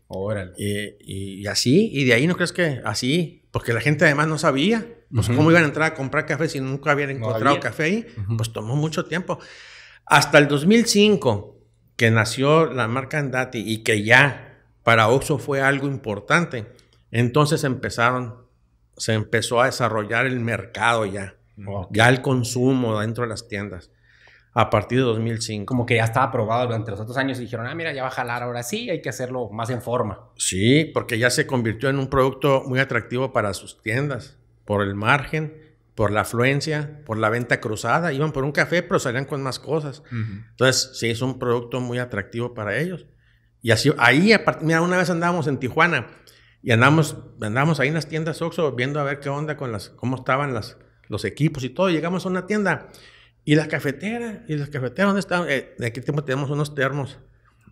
Órale. Y, así, y de ahí no crees que así, porque la gente además no sabía, pues, cómo iban a entrar a comprar café si nunca habían encontrado café ahí, pues tomó mucho tiempo. Hasta el 2005, que nació la marca Andati y que ya para Oxxo fue algo importante, entonces empezaron, se empezó a desarrollar el mercado ya, ya el consumo dentro de las tiendas a partir de 2005. Como que ya estaba aprobado durante los otros años y dijeron, ah, mira, ya va a jalar ahora sí, hay que hacerlo más en forma. Sí, porque ya se convirtió en un producto muy atractivo para sus tiendas por el margen por la afluencia, por la venta cruzada. Iban por un café, pero salían con más cosas. Entonces, sí, es un producto muy atractivo para ellos. Y así, ahí, mira, una vez andábamos en Tijuana y andamos, andamos ahí en las tiendas Oxxo viendo a ver qué onda con las, cómo estaban las, los equipos y todo. Llegamos a una tienda y la cafetera, y la cafetera, ¿dónde está? Eh, de aquí tiempo tenemos unos termos.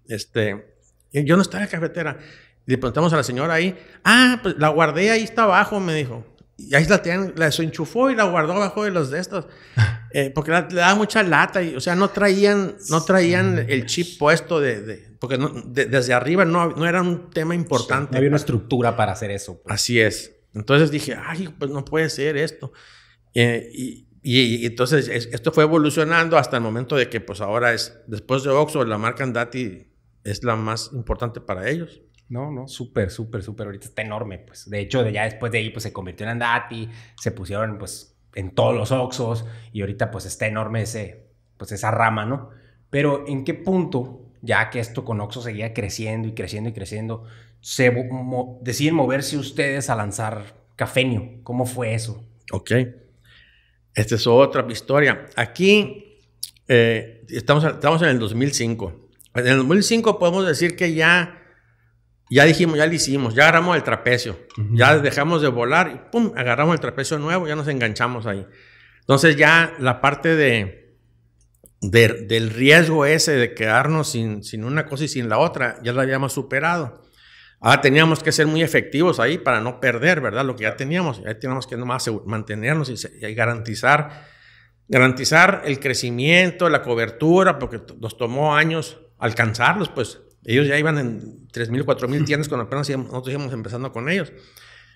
Este, yo no estaba en la cafetera. le preguntamos a la señora ahí, ah, pues la guardé ahí está abajo, me dijo y ahí la tienen, la desenchufó y la guardó abajo de los de estos. Eh, porque le daba mucha lata y, o sea, no traían, no traían el chip puesto de, de porque no, desde arriba no, no, era un tema importante. no había una estructura para hacer eso. Pues. Así es. Entonces dije, ay, pues no puede ser esto. Eh, y, y, entonces esto fue evolucionando hasta el momento de que pues ahora es, después de Oxford, la marca Andati es la más importante para ellos. No, no, súper, súper, súper. Ahorita está enorme, pues. De hecho, ya después de ahí, pues se convirtieron en dati se pusieron, pues, en todos los Oxos y ahorita, pues, está enorme ese, pues, esa rama, ¿no? Pero, ¿en qué punto, ya que esto con Oxo seguía creciendo y creciendo y creciendo, se deciden moverse ustedes a lanzar Cafenio? ¿Cómo fue eso? Ok. Esta es otra historia. Aquí eh, estamos, estamos en el 2005. En el 2005 podemos decir que ya ya dijimos, ya lo hicimos, ya agarramos el trapecio, ya dejamos de volar y pum, agarramos el trapecio nuevo, ya nos enganchamos ahí. Entonces ya la parte de, del riesgo ese de quedarnos sin, sin, una cosa y sin la otra, ya la habíamos superado. Ahora teníamos que ser muy efectivos ahí para no perder, ¿verdad? Lo que ya teníamos, ya teníamos que nomás mantenernos y, y garantizar, garantizar el crecimiento, la cobertura, porque nos tomó años alcanzarlos, pues ellos ya iban en 3.000, 4.000 tiendas cuando apenas nosotros íbamos empezando con ellos.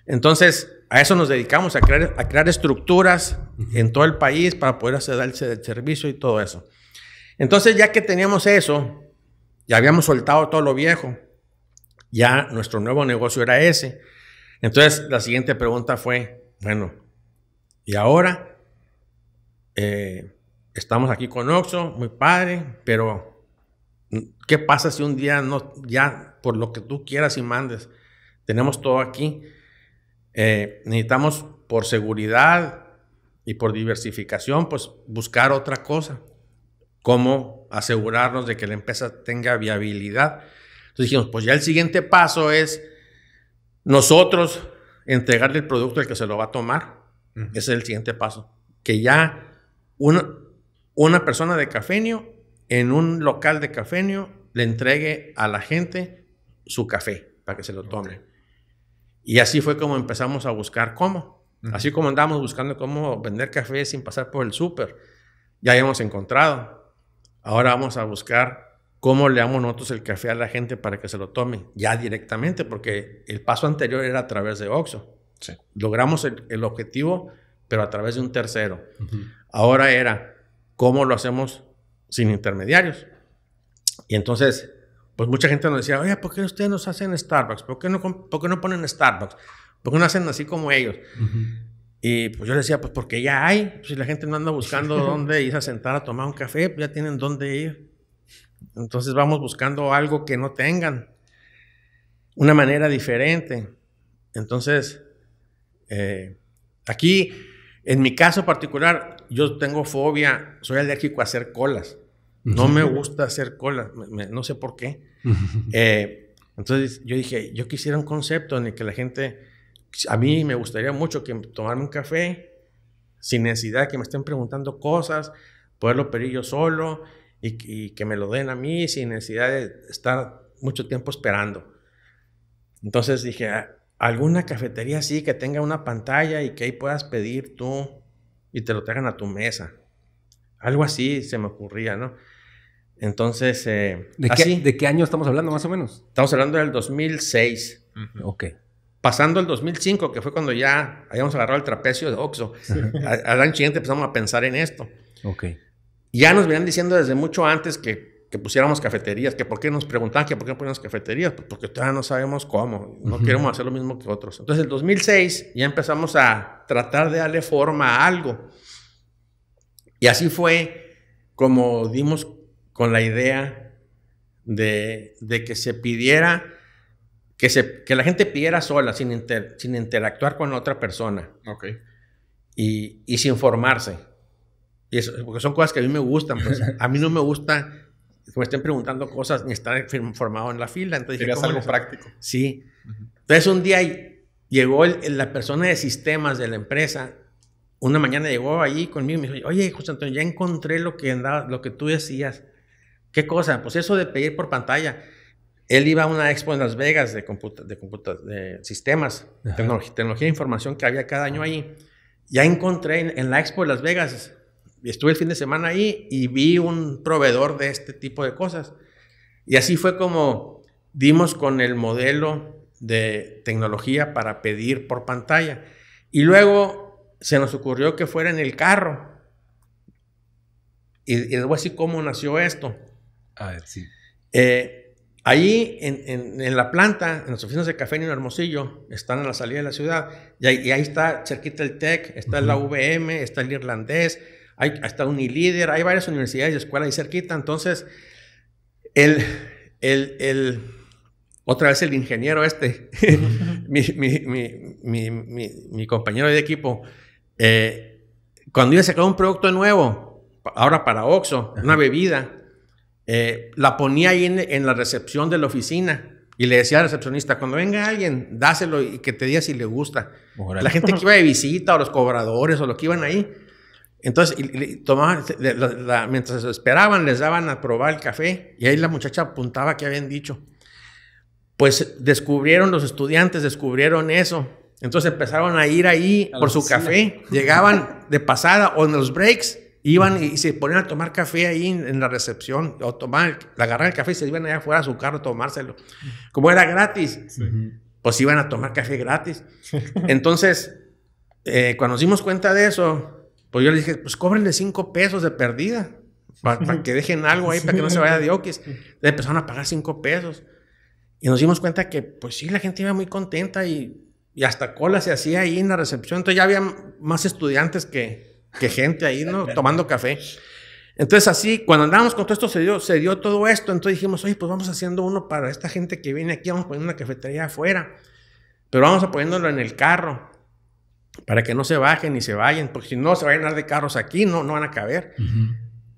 Entonces, a eso nos dedicamos, a crear, estructuras en todo el país para poder hacer el servicio y todo eso. Entonces, ya que teníamos eso, ya habíamos soltado todo lo viejo, ya nuestro nuevo negocio era ese. Entonces, la siguiente pregunta fue, bueno, ¿y ahora? Eh, estamos aquí con Oxxo, muy padre, pero ¿Qué pasa si un día no, ya por lo que tú quieras y mandes, tenemos todo aquí? Eh, necesitamos por seguridad y por diversificación, pues buscar otra cosa. ¿Cómo asegurarnos de que la empresa tenga viabilidad? Entonces dijimos, pues ya el siguiente paso es nosotros entregarle el producto al que se lo va a tomar. Ese es el siguiente paso. Que ya una, una persona de cafenio en un local de cafenio le entregue a la gente su café para que se lo tome. Y así fue como empezamos a buscar cómo. Así como andamos buscando cómo vender café sin pasar por el súper. Ya hemos encontrado. Ahora vamos a buscar cómo le damos nosotros el café a la gente para que se lo tome ya directamente, porque el paso anterior era a través de Oxo Logramos el, objetivo, pero a través de un tercero. Ahora era cómo lo hacemos sin intermediarios. Y entonces, pues mucha gente nos decía, oye, ¿por qué ustedes no hacen Starbucks? ¿Por qué no, por no ponen Starbucks? ¿Por qué no hacen así como ellos? Y pues yo decía, pues porque ya hay, si la gente no anda buscando dónde irse a sentar a tomar un café, pues ya tienen dónde ir. Entonces vamos buscando algo que no tengan, una manera diferente. Entonces, eh, aquí, en mi caso particular, yo tengo fobia, soy alérgico a hacer colas. No me gusta hacer colas, no sé por qué. Eh, entonces yo dije, yo quisiera un concepto en el que la gente, a mí me gustaría mucho que tomarme un café sin necesidad de que me estén preguntando cosas, poderlo pedir yo solo y, y que me lo den a mí sin necesidad de estar mucho tiempo esperando. Entonces dije, ah, alguna cafetería así que tenga una pantalla y que ahí puedas pedir tú y te lo traigan a tu mesa. Algo así se me ocurría, ¿no? Entonces, eh, ¿De, qué, ¿De, qué, año estamos hablando más o menos? Estamos hablando del 2006. Ok. Pasando el 2005, que fue cuando ya habíamos agarrado el trapecio de Oxo al año siguiente empezamos a pensar en esto. Ok. Ya nos venían diciendo desde mucho antes que que pusiéramos cafeterías, que por qué nos preguntaban que por qué poníamos cafeterías, pues, porque todavía no sabemos cómo, no queremos hacer lo mismo que otros. Entonces, el 2006 ya empezamos a tratar de darle forma a algo. Y así fue como dimos con la idea de, de que se pidiera, que, se, que la gente pidiera sola, sin, sin interactuar con otra persona. Ok. Y, y sin formarse. Y eso, porque son cosas que a mí me gustan. Pues. a mí no me gusta me estén preguntando cosas ni estar informado en la fila. Entonces dije, algo práctico. Sí. Entonces un día llegó la persona de sistemas de la empresa. Una mañana llegó ahí conmigo y me dijo, oye, José Antonio, ya encontré lo que, andaba, lo que tú decías. ¿Qué cosa? Pues eso de pedir por pantalla. Él iba a una expo en Las Vegas de, de, computa, de sistemas, tecnología, de información que había cada año ahí. Ya encontré en la expo de Las Vegas estuve el fin de semana ahí y vi un proveedor de este tipo de cosas. Y así fue como dimos con el modelo de tecnología para pedir por pantalla. Y luego se nos ocurrió que fuera en el carro. Y, y luego así como nació esto. A sí. Eh, ahí en, la planta, en las oficinas de Café en Hermosillo, están a la salida de la ciudad. Y ahí, está cerquita el tech, está la vm está el irlandés, hay hasta líder, hay varias universidades y escuelas ahí cerquita. Entonces, el, el, otra vez el ingeniero este, mi, compañero de equipo, eh, cuando iba a sacar un producto nuevo, ahora para Oxxo, una bebida, eh, la ponía ahí en, la recepción de la oficina. Y le decía al recepcionista, cuando venga alguien, dáselo y que te diga si le gusta. La gente que iba de visita o los cobradores o los que iban ahí, entonces, mientras esperaban, les daban a probar el café y ahí la muchacha apuntaba que habían dicho. Pues descubrieron los estudiantes, descubrieron eso. Entonces empezaron a ir ahí por su café. Llegaban de pasada o en los breaks iban y, se ponían a tomar café ahí en, la recepción o tomar, agarrar el café y se iban allá afuera a su carro a tomárselo. Como era gratis, pues iban a tomar café gratis. Entonces, eh, cuando nos dimos cuenta de eso, pues yo le dije, pues cóbrenle cinco pesos de perdida, para, que dejen algo ahí, para que no se vaya de oquis. empezaron a pagar cinco pesos. Y nos dimos cuenta que, pues sí, la gente iba muy contenta y, hasta cola se hacía ahí en la recepción. Entonces ya había más estudiantes que, gente ahí, ¿no? Tomando café. Entonces así, cuando andábamos con todo esto, se dio, se dio todo esto. Entonces dijimos, oye, pues vamos haciendo uno para esta gente que viene aquí, vamos poniendo una cafetería afuera, pero vamos apoyándolo en el carro para que no se bajen ni se vayan, porque si no se va a llenar de carros aquí, no, no van a caber.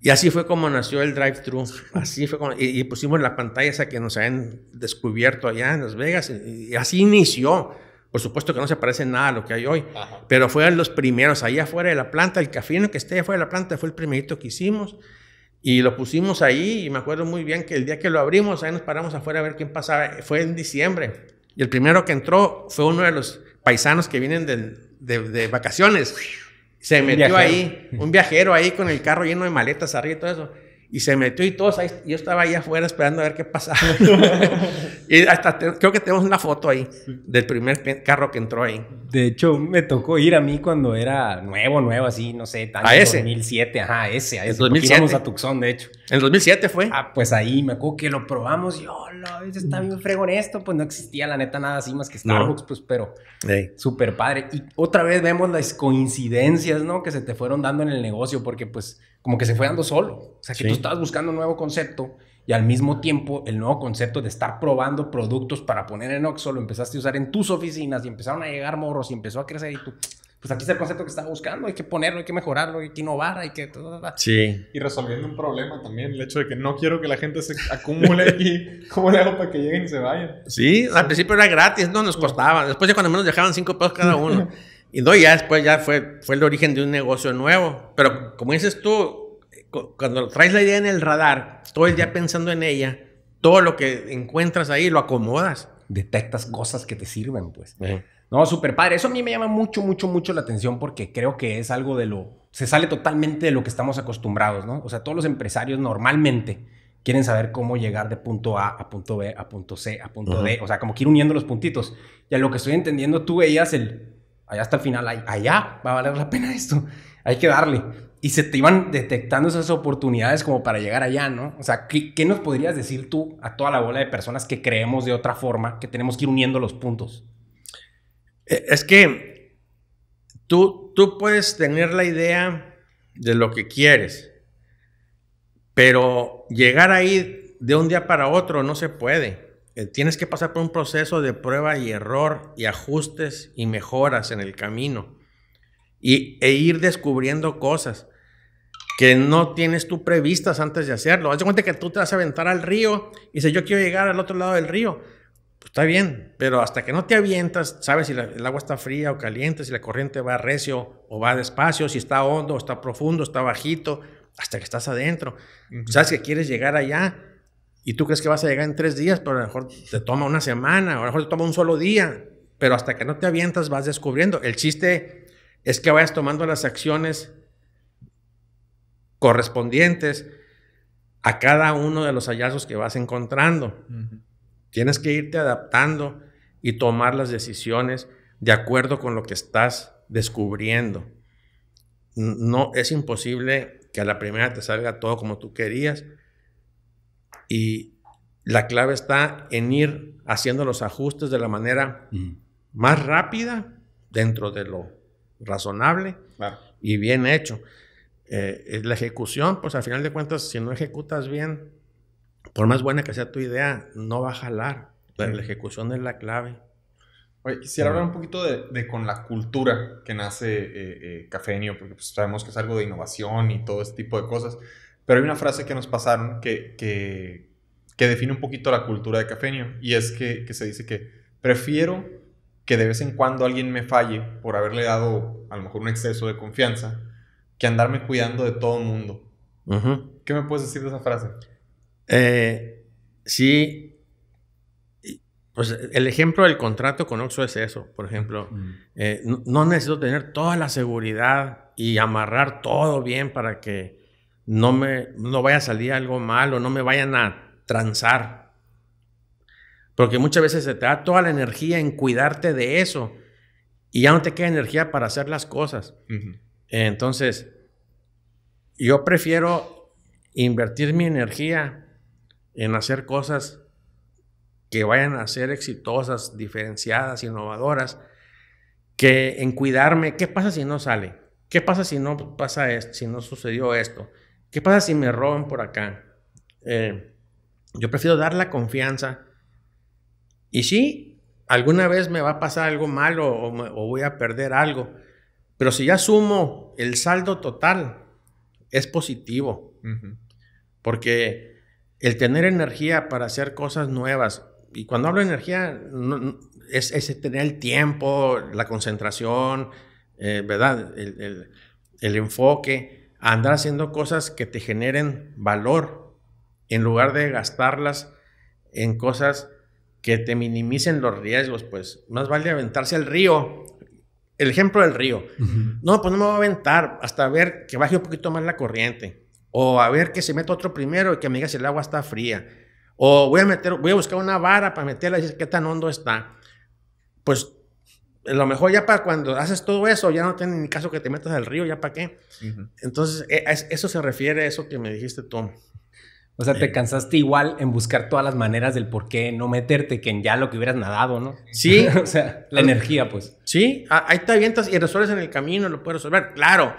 Y así fue como nació el drive-thru. Así fue como, y, pusimos la pantalla esa que nos habían descubierto allá en Las Vegas. Y, así inició. Por supuesto que no se parece nada a lo que hay hoy, pero fueron los primeros ahí afuera de la planta. El cafino que esté afuera de la planta fue el primerito que hicimos. Y lo pusimos ahí. Y me acuerdo muy bien que el día que lo abrimos, ahí nos paramos afuera a ver quién pasaba. Fue en diciembre. Y el primero que entró fue uno de los paisanos que vienen del, de, vacaciones. Se metió ahí, un viajero ahí con el carro lleno de maletas arriba y todo eso y se metió y todos ahí, yo estaba ahí afuera esperando a ver qué pasaba. y hasta creo que tenemos una foto ahí del primer carro que entró ahí. De hecho, me tocó ir a mí cuando era nuevo, nuevo, así, no sé, tal. ¿A ese? 2007, ajá, ese, a ese. 2007. Íbamos a Tucson, de hecho. ¿En 2007 fue? Ah, pues ahí, me acuerdo que lo probamos y, está bien fregón esto, pues no existía la neta nada así más que Starbucks, pues, pero súper padre. Y otra vez vemos las coincidencias, ¿no? Que se te fueron dando en el negocio, porque pues como que se fue dando solo. O sea, que tú estabas buscando un nuevo concepto y al mismo tiempo el nuevo concepto de estar probando productos para poner en oxo lo empezaste a usar en tus oficinas y empezaron a llegar morros y empezó a crecer y tú, pues aquí es el concepto que estaba buscando, hay que ponerlo, hay que mejorarlo, hay que innovar, hay que... Sí. Y resolviendo un problema también, el hecho de que no quiero que la gente se acumule y ¿cómo le hago para que lleguen y se vayan? Sí, al principio era gratis, no nos costaba, después ya cuando menos dejaban cinco pesos cada uno. Y no, ya después ya fue, fue el origen de un negocio nuevo. Pero como dices tú, cuando traes la idea en el radar, todo el día pensando en ella, todo lo que encuentras ahí lo acomodas. Detectas cosas que te sirven, pues. No, súper padre. Eso a mí me llama mucho, mucho, mucho la atención porque creo que es algo de lo... Se sale totalmente de lo que estamos acostumbrados, ¿no? O sea, todos los empresarios normalmente quieren saber cómo llegar de punto A a punto B, a punto C, a punto D. O sea, como que ir uniendo los puntitos. Y a lo que estoy entendiendo, tú veías el allá hasta el final, allá va a valer la pena esto, hay que darle. Y se te iban detectando esas oportunidades como para llegar allá, ¿no? O sea, ¿qué, nos podrías decir tú a toda la bola de personas que creemos de otra forma, que tenemos que ir uniendo los puntos? Eh, es que tú, tú puedes tener la idea de lo que quieres, pero llegar ahí de un día para otro no se puede. Eh, tienes que pasar por un proceso de prueba y error y ajustes y mejoras en el camino y, e ir descubriendo cosas que no tienes tú previstas antes de hacerlo. Haz cuenta que tú te vas a aventar al río y dices, yo quiero llegar al otro lado del río. Pues, está bien, pero hasta que no te avientas, sabes si el agua está fría o caliente, si la corriente va recio o va despacio, si está hondo, está profundo, está bajito, hasta que estás adentro. Sabes que quieres llegar allá, y tú crees que vas a llegar en tres días, pero a lo mejor te toma una semana, o a lo mejor te toma un solo día. Pero hasta que no te avientas vas descubriendo. El chiste es que vayas tomando las acciones correspondientes a cada uno de los hallazgos que vas encontrando. Tienes que irte adaptando y tomar las decisiones de acuerdo con lo que estás descubriendo. No es imposible que a la primera te salga todo como tú querías, y la clave está en ir haciendo los ajustes de la manera más rápida dentro de lo razonable y bien hecho. Eh, eh, la ejecución, pues al final de cuentas, si no ejecutas bien, por más buena que sea tu idea, no va a jalar. la ejecución es la clave. Oye, quisiera hablar un poquito de, con la cultura que nace eh, eh Cafenio, porque pues, sabemos que es algo de innovación y todo este tipo de cosas. Pero hay una frase que nos pasaron que, define un poquito la cultura de Cafenio y es que, se dice que prefiero que de vez en cuando alguien me falle por haberle dado a lo mejor un exceso de confianza que andarme cuidando de todo el mundo. ¿Qué me puedes decir de esa frase? Eh, sí, pues el ejemplo del contrato con Oxo es eso, por ejemplo. Mm. Eh, no, necesito tener toda la seguridad y amarrar todo bien para que no me vaya a salir algo malo, no me vayan a transar. Porque muchas veces se te da toda la energía en cuidarte de eso y ya no te queda energía para hacer las cosas. Entonces, yo prefiero invertir mi energía en hacer cosas que vayan a ser exitosas, diferenciadas, innovadoras, que en cuidarme, ¿qué pasa si no sale? ¿Qué pasa si no pasa esto, si no sucedió esto? ¿Qué pasa si me roban por acá? Eh, yo prefiero dar la confianza. Y sí, alguna vez me va a pasar algo malo o, voy a perder algo. Pero si ya sumo el saldo total, es positivo. Porque el tener energía para hacer cosas nuevas, y cuando hablo de energía, es, tener el tiempo, la concentración, eh, ¿verdad? el enfoque andar haciendo cosas que te generen valor en lugar de gastarlas en cosas que te minimicen los riesgos, pues más vale aventarse al río. El ejemplo del río. No, pues no me voy a aventar hasta ver que baje un poquito más la corriente. O a ver que se meta otro primero y que me diga si el agua está fría. O voy a, meter, voy a buscar una vara para meterla y decir qué tan hondo está. Pues a lo mejor ya para cuando haces todo eso, ya no tiene ni caso que te metas al río, ya para qué. Entonces, e, eso se refiere a eso que me dijiste tú. O sea, te eh. cansaste igual en buscar todas las maneras del por qué no meterte que en ya lo que hubieras nadado, ¿no? Sí. o sea, la energía, pues. Sí, ahí te avientas y resuelves en el camino, lo puedes resolver. Claro,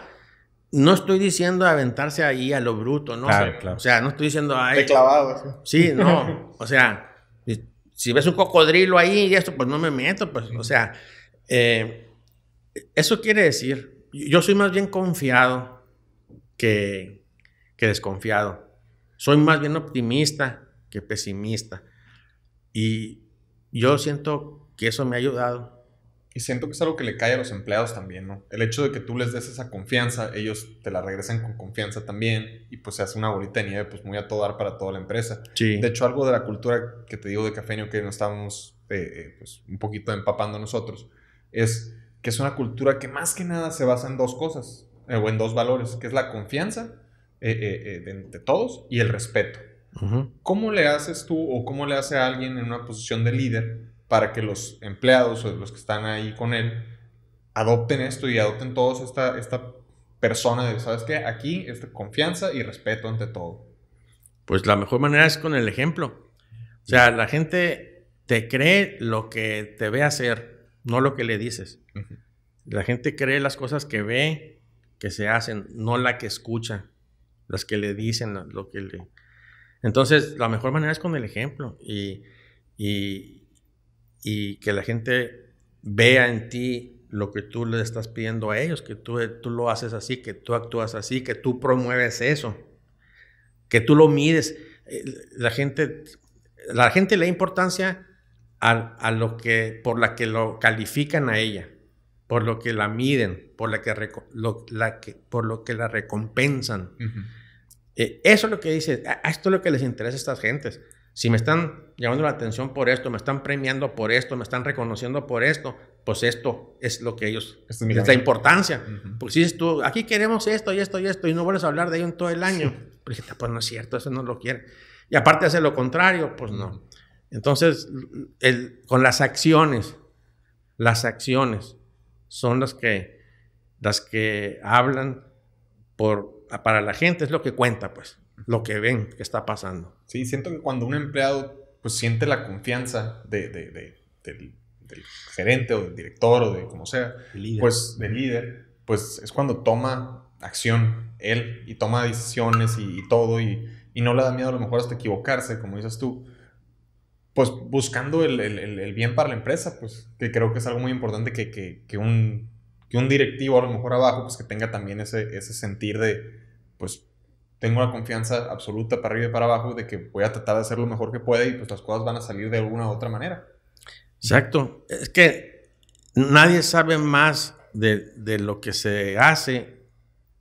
no estoy diciendo aventarse ahí a lo bruto, ¿no? o sea, no estoy diciendo... ahí te clavado. Sí, sí no. o sea, si ves un cocodrilo ahí y esto, pues no me meto, pues, o sea... Eh, eso quiere decir, yo soy más bien confiado que, desconfiado. Soy más bien optimista que pesimista. Y yo siento que eso me ha ayudado. Y siento que es algo que le cae a los empleados también, ¿no? El hecho de que tú les des esa confianza, ellos te la regresan con confianza también y pues se hace una bolita de nieve pues muy a todo dar para toda la empresa. Sí. De hecho, algo de la cultura que te digo de Cafeño que nos estábamos eh, eh, pues, un poquito empapando nosotros es que es una cultura que más que nada se basa en dos cosas, eh, o en dos valores, que es la confianza eh, eh, de, todos y el respeto. ¿Cómo le haces tú o cómo le hace a alguien en una posición de líder para que los empleados o los que están ahí con él adopten esto y adopten todos esta, esta persona de, ¿sabes qué? Aquí es confianza y respeto ante todo. Pues la mejor manera es con el ejemplo. O sea, la gente te cree lo que te ve hacer no lo que le dices. La gente cree las cosas que ve, que se hacen, no la que escucha, las que le dicen, lo que le... Entonces, la mejor manera es con el ejemplo y, y, que la gente vea en ti lo que tú le estás pidiendo a ellos, que tú, tú lo haces así, que tú actúas así, que tú promueves eso, que tú lo mides. Eh, la gente, la gente le da importancia a, lo que, por la que lo califican a ella, por lo que la miden, por, la que, lo, la que, por lo que la recompensan. Eh, eso es lo que dice, a, esto es lo que les interesa a estas gentes. Si me están llamando la atención por esto, me están premiando por esto, me están reconociendo por esto, pues esto es lo que ellos, es, la importancia. Porque Pues dices tú, aquí queremos esto y esto y esto, y no vuelves a hablar de ello en todo el año. Ah, pues, no es cierto, eso no lo quieren. Y aparte hace lo contrario, pues no. Entonces, con las acciones, las acciones son las que, las que hablan por, para la gente, es lo que cuenta, pues, lo que ven que está pasando. Sí, siento que cuando un empleado pues, siente la confianza del, gerente o del director o de como sea, pues del líder, pues es cuando toma acción él y toma decisiones y, todo y, y, no le da miedo a lo mejor hasta equivocarse, como dices tú pues buscando el, bien para la empresa, pues que creo que es algo muy importante que, un, que un directivo a lo mejor abajo, pues que tenga también ese, sentir de, pues tengo la confianza absoluta para arriba y para abajo de que voy a tratar de hacer lo mejor que pueda y pues las cosas van a salir de alguna u otra manera. Exacto. Es que nadie sabe más de, lo que se hace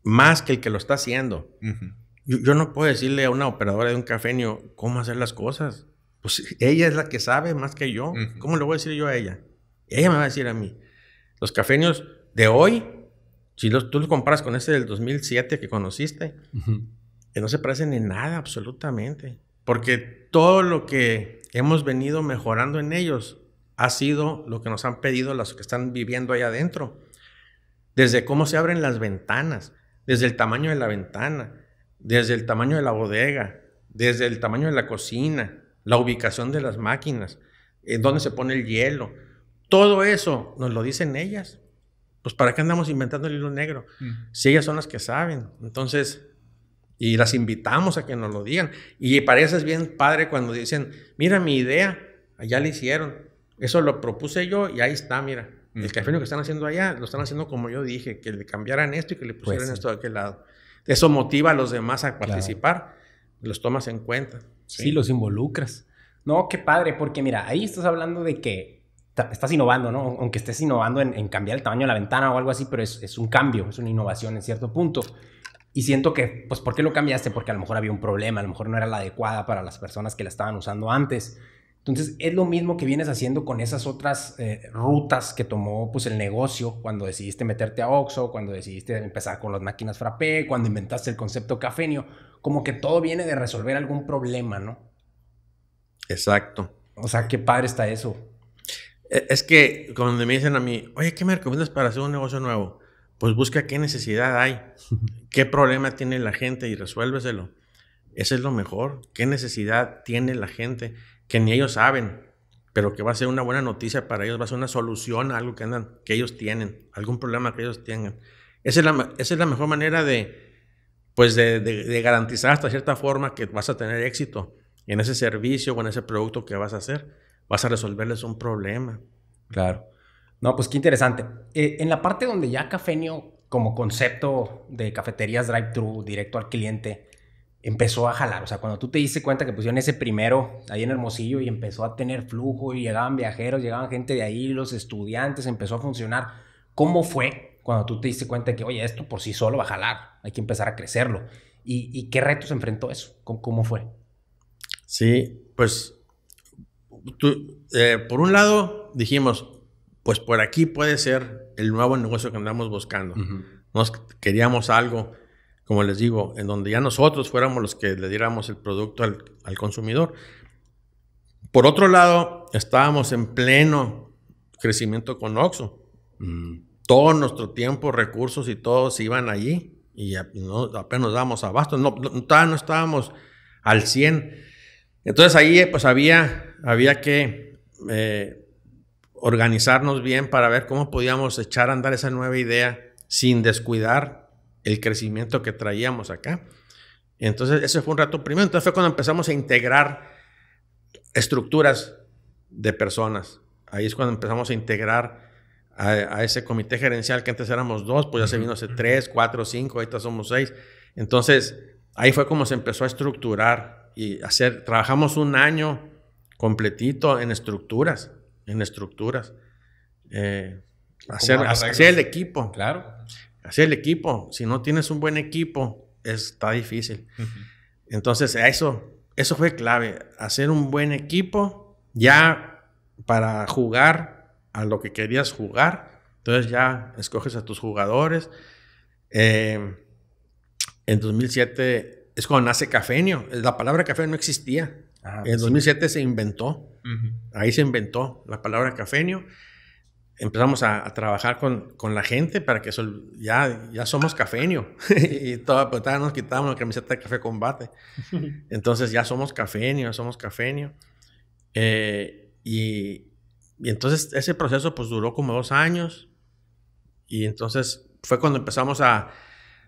más que el que lo está haciendo. yo, no puedo decirle a una operadora de un cafeño cómo hacer las cosas pues ella es la que sabe más que yo. ¿Cómo le voy a decir yo a ella? Ella me va a decir a mí. Los cafeños de hoy, si los, tú los comparas con ese del 2007 que conociste, que no se parecen en nada absolutamente. Porque todo lo que hemos venido mejorando en ellos ha sido lo que nos han pedido los que están viviendo ahí adentro. Desde cómo se abren las ventanas, desde el tamaño de la ventana, desde el tamaño de la bodega, desde el tamaño de la cocina, la ubicación de las máquinas, en eh, dónde se pone el hielo. Todo eso nos lo dicen ellas. Pues ¿para qué andamos inventando el hilo negro? Si ellas son las que saben. Entonces, y las invitamos a que nos lo digan. Y parece bien padre cuando dicen, mira mi idea, allá la hicieron. Eso lo propuse yo y ahí está, mira. El café que están haciendo allá, lo están haciendo como yo dije, que le cambiaran esto y que le pues pusieran esto de aquel lado. Eso motiva a los demás a participar. Los tomas en cuenta. Sí. los involucras. No, qué padre, porque mira, ahí estás hablando de que estás innovando, ¿no? Aunque estés innovando en, cambiar el tamaño de la ventana o algo así, pero es, es, un cambio, es una innovación en cierto punto. Y siento que, pues, ¿por qué lo cambiaste? Porque a lo mejor había un problema, a lo mejor no era la adecuada para las personas que la estaban usando antes. Entonces, es lo mismo que vienes haciendo con esas otras eh, rutas que tomó pues, el negocio cuando decidiste meterte a Oxxo, cuando decidiste empezar con las máquinas frappé, cuando inventaste el concepto cafenio. Como que todo viene de resolver algún problema, ¿no? Exacto. O sea, qué padre está eso. E, es que cuando me dicen a mí, oye, ¿qué me recomiendas para hacer un negocio nuevo? Pues busca qué necesidad hay, qué problema tiene la gente y resuélveselo. Eso es lo mejor. ¿Qué necesidad tiene la gente? que ni ellos saben, pero que va a ser una buena noticia para ellos, va a ser una solución a algo que, andan, que ellos tienen, algún problema que ellos tengan. Esa es la, mejor manera de, pues de, garantizar hasta cierta forma que vas a tener éxito en ese servicio o en ese producto que vas a hacer. Vas a resolverles un problema. Claro. No, pues qué interesante. Eh, en la parte donde ya Cafenio, como concepto de cafeterías drive-thru, directo al cliente, empezó a jalar. O sea, cuando tú te diste cuenta que pusieron ese primero ahí en Hermosillo y empezó a tener flujo y llegaban viajeros, llegaban gente de ahí, los estudiantes, empezó a funcionar. ¿Cómo fue cuando tú te diste cuenta que, oye, esto por sí solo va a jalar, hay que empezar a crecerlo? ¿Y, y qué retos enfrentó eso? ¿Cómo, cómo fue? Sí, pues, eh, por un lado dijimos, pues por aquí puede ser el nuevo negocio que andamos buscando. Nos queríamos algo como les digo, en donde ya nosotros fuéramos los que le diéramos el producto al, consumidor. Por otro lado, estábamos en pleno crecimiento con Oxxo. Mm. Todo nuestro tiempo, recursos y todos iban allí y apenas nos dábamos abasto. No, no, estábamos al 100. Entonces ahí pues había, había que eh, organizarnos bien para ver cómo podíamos echar a andar esa nueva idea sin descuidar el crecimiento que traíamos acá. Entonces, ese fue un rato primero. Entonces fue cuando empezamos a integrar estructuras de personas. Ahí es cuando empezamos a integrar a, ese comité gerencial que antes éramos dos, pues ya se vino hace tres, cuatro, cinco, ahorita somos seis. Entonces, ahí fue como se empezó a estructurar y hacer, trabajamos un año completito en estructuras, en estructuras. Eh, hacer, hacer el equipo. Claro. Hacer el equipo. Si no tienes un buen equipo, está difícil. Entonces, eso, eso fue clave. Hacer un buen equipo ya para jugar a lo que querías jugar. Entonces ya escoges a tus jugadores. Em, en 2007 es cuando nace Cafenio. La palabra café no existía. Ah, en 2007 se inventó. Ahí se inventó la palabra cafenio empezamos a, trabajar con, con, la gente para que ya, ya somos cafeño. y pues, toda, nos quitamos la camiseta de café combate. Entonces ya somos cafeño, ya somos cafeño. Eh, y, y, entonces ese proceso pues duró como dos años. Y entonces fue cuando empezamos a,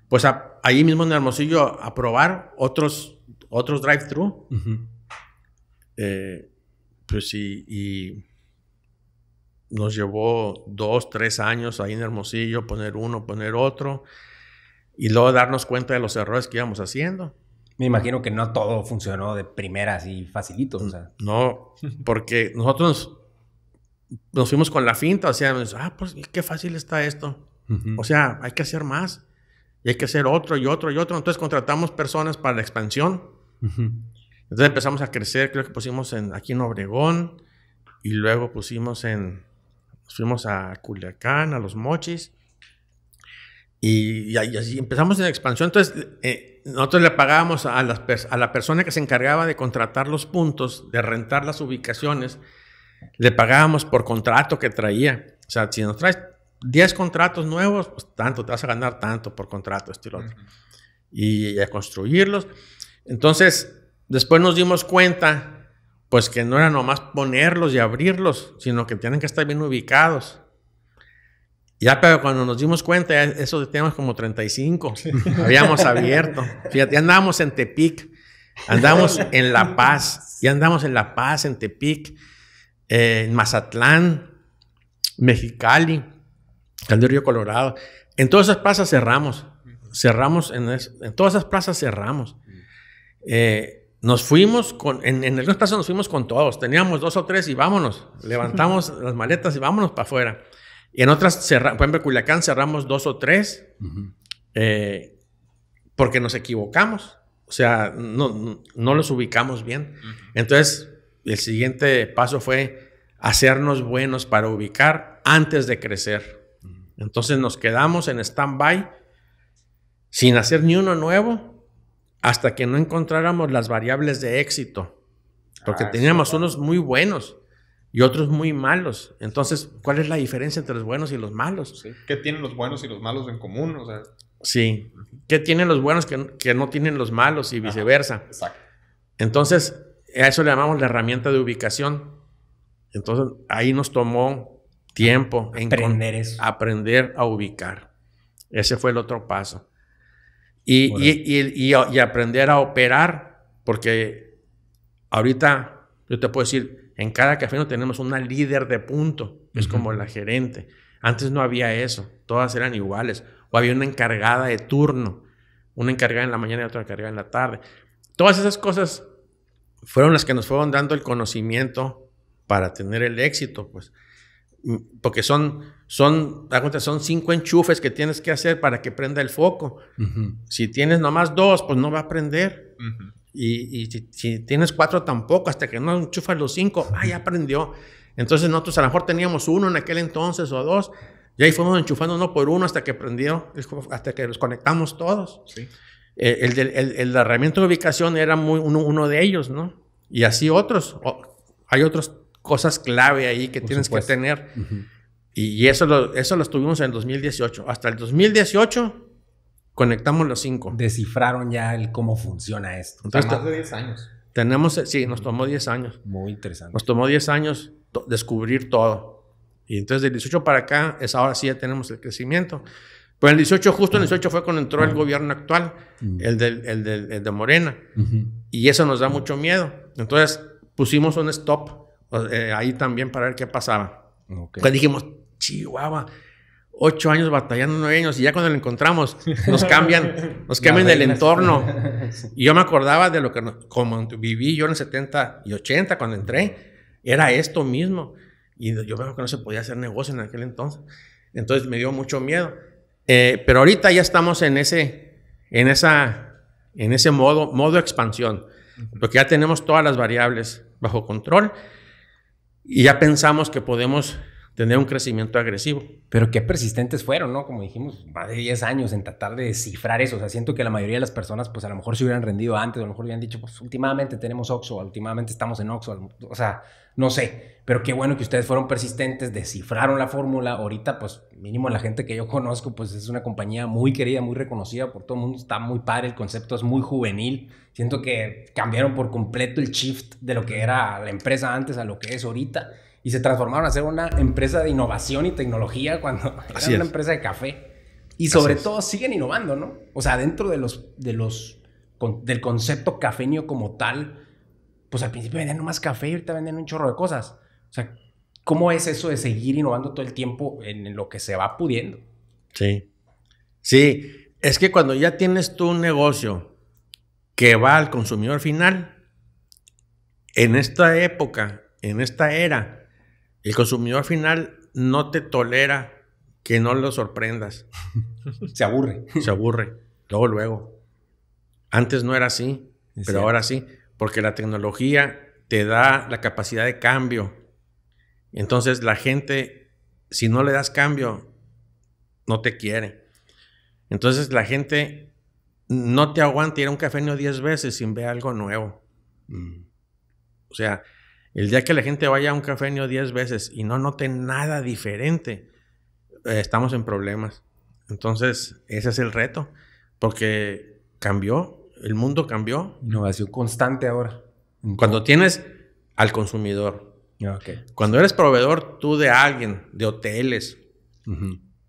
pues ahí mismo en Hermosillo, a probar otros, otros drive-thru. Eh, pues y, y nos llevó dos, tres años ahí en Hermosillo, poner uno, poner otro, y luego darnos cuenta de los errores que íbamos haciendo. Me imagino que no todo funcionó de primeras y facilito. No, porque nosotros nos, fuimos con la finta, o sea, ah, pues qué fácil está esto. O sea, hay que hacer más, y hay que hacer otro y otro y otro. Entonces contratamos personas para la expansión. Entonces empezamos a crecer, creo que pusimos en, aquí en Obregón, y luego pusimos en fuimos a Culiacán, a Los Mochis. Y, así empezamos en expansión. Entonces, eh, nosotros le pagábamos a, las, a la persona que se encargaba de contratar los puntos, de rentar las ubicaciones, le pagábamos por contrato que traía. O sea, si nos traes 10 contratos nuevos, pues tanto, te vas a ganar tanto por contrato, este y otro. y a construirlos. Entonces, después nos dimos cuenta pues que no era nomás ponerlos y abrirlos, sino que tienen que estar bien ubicados. Ya, pero cuando nos dimos cuenta, eso temas como 35, habíamos abierto. Fíjate, andábamos en Tepic, andamos en La Paz, ya andamos en La Paz, en Tepic, eh, en Mazatlán, Mexicali, Calderillo, Río Colorado. En todas esas plazas cerramos, cerramos, en, todas esas plazas cerramos. Mm. Eh, nos fuimos con, en, el algunos nos fuimos con todos, teníamos dos o tres y vámonos, levantamos las maletas y vámonos para afuera. Y en otras, cerra, por Culiacán cerramos dos o tres eh, porque nos equivocamos, o sea, no, no, los ubicamos bien. Entonces, el siguiente paso fue hacernos buenos para ubicar antes de crecer. Entonces nos quedamos en stand-by sin hacer ni uno nuevo hasta que no encontráramos las variables de éxito, porque ah, teníamos unos muy buenos y otros muy malos. Entonces, ¿cuál es la diferencia entre los buenos y los malos? ¿Qué tienen los buenos y los malos en común? Sí, ¿qué tienen los buenos que, no tienen los malos y viceversa? exacto. Entonces, a eso le llamamos la herramienta de ubicación. Entonces, ahí nos tomó tiempo aprender, en eso. aprender a ubicar. Ese fue el otro paso. Y, aprender a operar, porque ahorita yo te puedo decir, en cada café no tenemos una líder de punto, es como la gerente. Antes no había eso, todas eran iguales, o había una encargada de turno, una encargada en la mañana y otra encargada en la tarde. Todas esas cosas fueron las que nos fueron dando el conocimiento para tener el éxito, pues, mm, porque son son, son cinco enchufes que tienes que hacer para que prenda el foco. Si tienes nomás dos, pues no va a prender. Y, y si, tienes cuatro tampoco, hasta que no enchufas los cinco, ah, ya prendió. Entonces nosotros a lo mejor teníamos uno en aquel entonces o dos, y ahí fuimos enchufando uno por uno hasta que prendió, hasta que los conectamos todos. Sí. Eh, el, el, el, herramienta de ubicación era muy, uno, de ellos, ¿no? Y así otros. hay otras cosas clave ahí que tienes que tener. Y eso lo, eso lo estuvimos en el 2018. Hasta el 2018 conectamos los cinco. Descifraron ya el cómo funciona esto. Entonces, más 10 años. Tenemos, sí, nos tomó 10 años. Muy interesante. Nos tomó 10 años descubrir todo. Y entonces del 18 para acá es ahora sí ya tenemos el crecimiento. Pues el 18, justo en el 18 fue cuando entró el gobierno actual, el, del, el, del, de Morena. Y eso nos da mucho miedo. Entonces pusimos un stop eh, ahí también para ver qué pasaba. Okay. Pues dijimos, Chihuahua. Ocho años batallando, nueve años, y ya cuando lo encontramos, nos cambian, nos cambian el entorno. Y yo me acordaba de lo que, como viví yo en el 70 y 80 cuando entré, era esto mismo. Y yo veo que no se podía hacer negocio en aquel entonces. Entonces me dio mucho miedo. Eh, pero ahorita ya estamos en ese, en esa, en ese modo, modo expansión, porque ya tenemos todas las variables bajo control y ya pensamos que podemos tener un crecimiento agresivo. Pero qué persistentes fueron, ¿no? Como dijimos, más de 10 años en tratar de descifrar eso. O sea, siento que la mayoría de las personas, pues a lo mejor se hubieran rendido antes, a lo mejor hubieran dicho, pues últimamente tenemos Oxo, últimamente estamos en Oxxo, o sea, no sé. Pero qué bueno que ustedes fueron persistentes, descifraron la fórmula. Ahorita, pues mínimo la gente que yo conozco, pues es una compañía muy querida, muy reconocida por todo el mundo. Está muy padre, el concepto es muy juvenil. Siento que cambiaron por completo el shift de lo que era la empresa antes a lo que es ahorita y se transformaron a ser una empresa de innovación y tecnología cuando eran era una empresa de café. Y sobre todo siguen innovando, ¿no? O sea, dentro de los, de los, del concepto cafeño como tal, pues al principio vendían más café y ahorita venden un chorro de cosas. O sea, ¿cómo es eso de seguir innovando todo el tiempo en lo que se va pudiendo? Sí. Sí, es que cuando ya tienes tú un negocio que va al consumidor final, en esta época, en esta era, el consumidor final no te tolera que no lo sorprendas. Se aburre. Se aburre. Luego, luego. Antes no era así, pero ahora sí, porque la tecnología te da la capacidad de cambio. Entonces la gente, si no le das cambio, no te quiere. Entonces la gente no te aguanta ir a un café 10 veces sin ver algo nuevo. Mm. O sea, el día que la gente vaya a un cafeño 10 veces y no note nada diferente, eh, estamos en problemas. Entonces, ese es el reto, porque cambió, el mundo cambió. Innovación constante ahora. Cuando tienes al consumidor, ah, cuando eres proveedor tú de alguien, de hoteles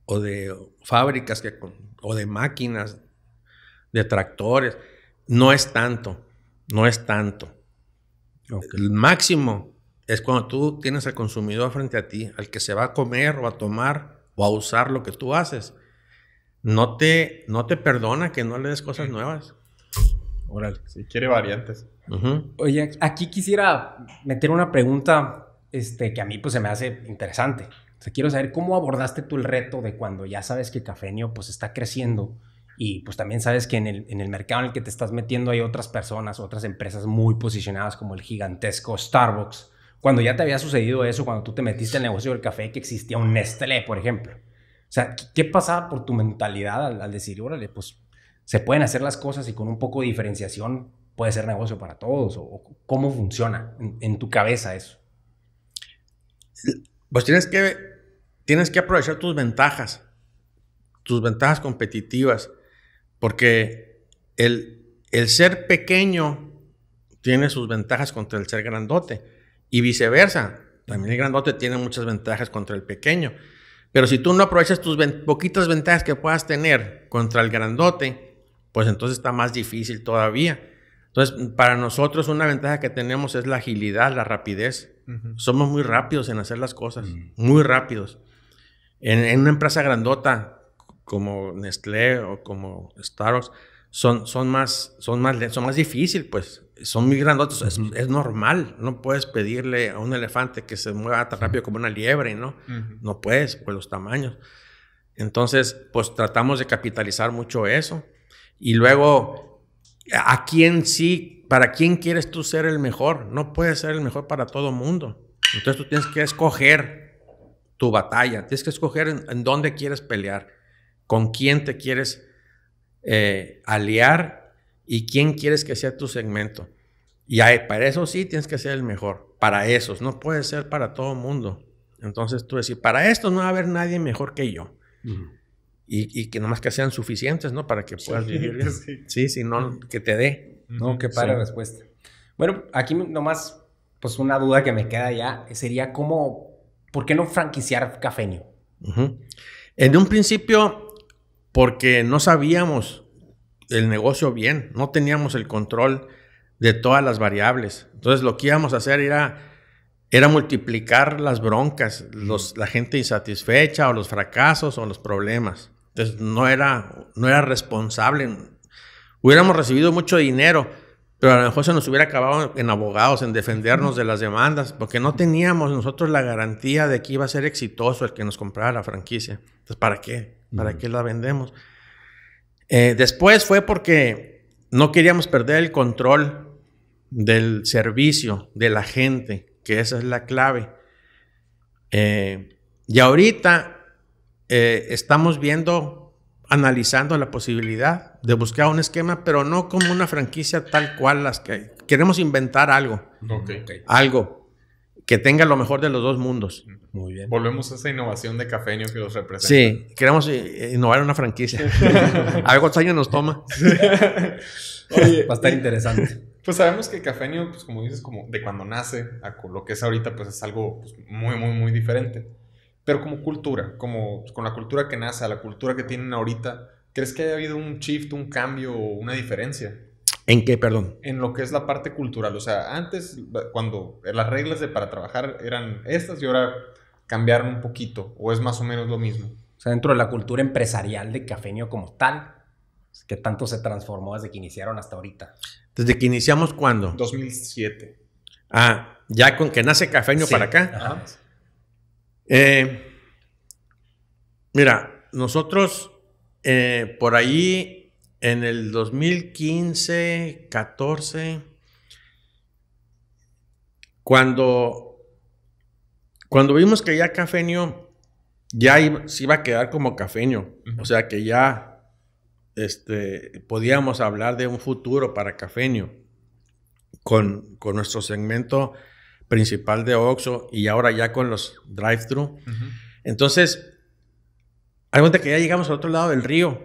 o de fábricas o de máquinas, de tractores, no es tanto, no es tanto. El máximo es cuando tú tienes al consumidor frente a ti, al que se va a comer o a tomar o a usar lo que tú haces. No te, no te perdona que no le des cosas nuevas. Órale. Si quiere variantes. Oye, aquí quisiera meter una pregunta este, que a mí pues, se me hace interesante. quiero saber cómo abordaste tú el reto de cuando ya sabes que Cafenio pues, está creciendo y pues también sabes que en el, mercado en el que te estás metiendo hay otras personas, otras empresas muy posicionadas como el gigantesco Starbucks. Cuando ya te había sucedido eso, cuando tú te metiste al negocio del café, que existía un Nestlé, por ejemplo. O sea, ¿qué pasaba por tu mentalidad al, decir, órale, pues se pueden hacer las cosas y con un poco de diferenciación puede ser negocio para todos? cómo funciona en, tu cabeza eso? Pues tienes que, tienes que aprovechar tus ventajas tus ventajas competitivas. Porque el, el ser pequeño tiene sus ventajas contra el ser grandote y viceversa. También el grandote tiene muchas ventajas contra el pequeño. Pero si tú no aprovechas tus poquitas ventajas que puedas tener contra el grandote, pues entonces está más difícil todavía. Entonces, para nosotros una ventaja que tenemos es la agilidad, la rapidez. Somos muy rápidos en hacer las cosas, mm. muy rápidos. En, en, una empresa grandota, como Nestlé o como Starbucks son, son, más, son, más, son más difícil, pues. Son muy grandotes. es, normal. No puedes pedirle a un elefante que se mueva tan rápido como una liebre, ¿no? No puedes, por los tamaños. Entonces, pues tratamos de capitalizar mucho eso. Y luego, ¿a quién sí? ¿Para quién quieres tú ser el mejor? No puedes ser el mejor para todo mundo. Entonces tú tienes que escoger tu batalla. Tienes que escoger en dónde quieres pelear con quién te quieres eh, aliar y quién quieres que sea tu segmento. Y para eso sí tienes que ser el mejor, para esos, no puede ser para todo el mundo. Entonces tú decís, para esto no va a haber nadie mejor que yo. y, y, que nomás que sean suficientes, ¿no? Para que puedas vivir Sí. sí, no, que te dé. No, que para respuesta. Bueno, aquí nomás, pues una duda que me queda ya eh, sería cómo, ¿por qué no franquiciar Cafeño? En un principio porque no sabíamos el negocio bien, no teníamos el control de todas las variables. Entonces lo que íbamos a hacer era, era multiplicar las broncas, la gente insatisfecha o los fracasos o los problemas. Entonces no era, no era responsable. Hubiéramos recibido mucho dinero, pero a lo mejor se nos hubiera acabado en abogados, en defendernos de las demandas, porque no teníamos nosotros la garantía de que iba a ser exitoso el que nos comprara la franquicia. Entonces, ¿para qué? ¿Para qué la vendemos? Eh, después fue porque no queríamos perder el control del servicio, de la gente, que esa es la clave. Eh, y ahorita eh, estamos viendo analizando la posibilidad de buscar un esquema, pero no como una franquicia tal cual las que hay. queremos inventar algo. Okay. Algo que tenga lo mejor de los dos mundos. Muy bien. Volvemos a esa innovación de cafeño que los representa. Sí, queremos innovar una franquicia. algo años nos toma. Oye, Va a estar interesante. Pues sabemos que Cafeño, pues como dices, como de cuando nace a lo que es ahorita, pues es algo pues, muy, muy, muy diferente. Pero como cultura, como con la cultura que nace, la cultura que tienen ahorita, ¿crees que haya habido un shift, un cambio o una diferencia? ¿En qué, perdón? En lo que es la parte cultural. O sea, antes, cuando las reglas de para trabajar eran estas y ahora cambiaron un poquito, o es más o menos lo mismo. O sea, dentro de la cultura empresarial de Cafeño como tal, ¿qué tanto se transformó desde que iniciaron hasta ahorita? ¿Desde que iniciamos cuándo? 2007. Ah, ya con que nace Cafeño para acá. Ajá. Eh, mira, nosotros eh, por ahí en el 2015, 14, cuando, cuando vimos que ya Cafenio ya se iba a quedar como Cafeño, o sea que ya este, podíamos hablar de un futuro para Cafeño con, con nuestro segmento principal de Oxxo y ahora ya con los drive-thru. Entonces, hay gente que ya llegamos al otro lado del río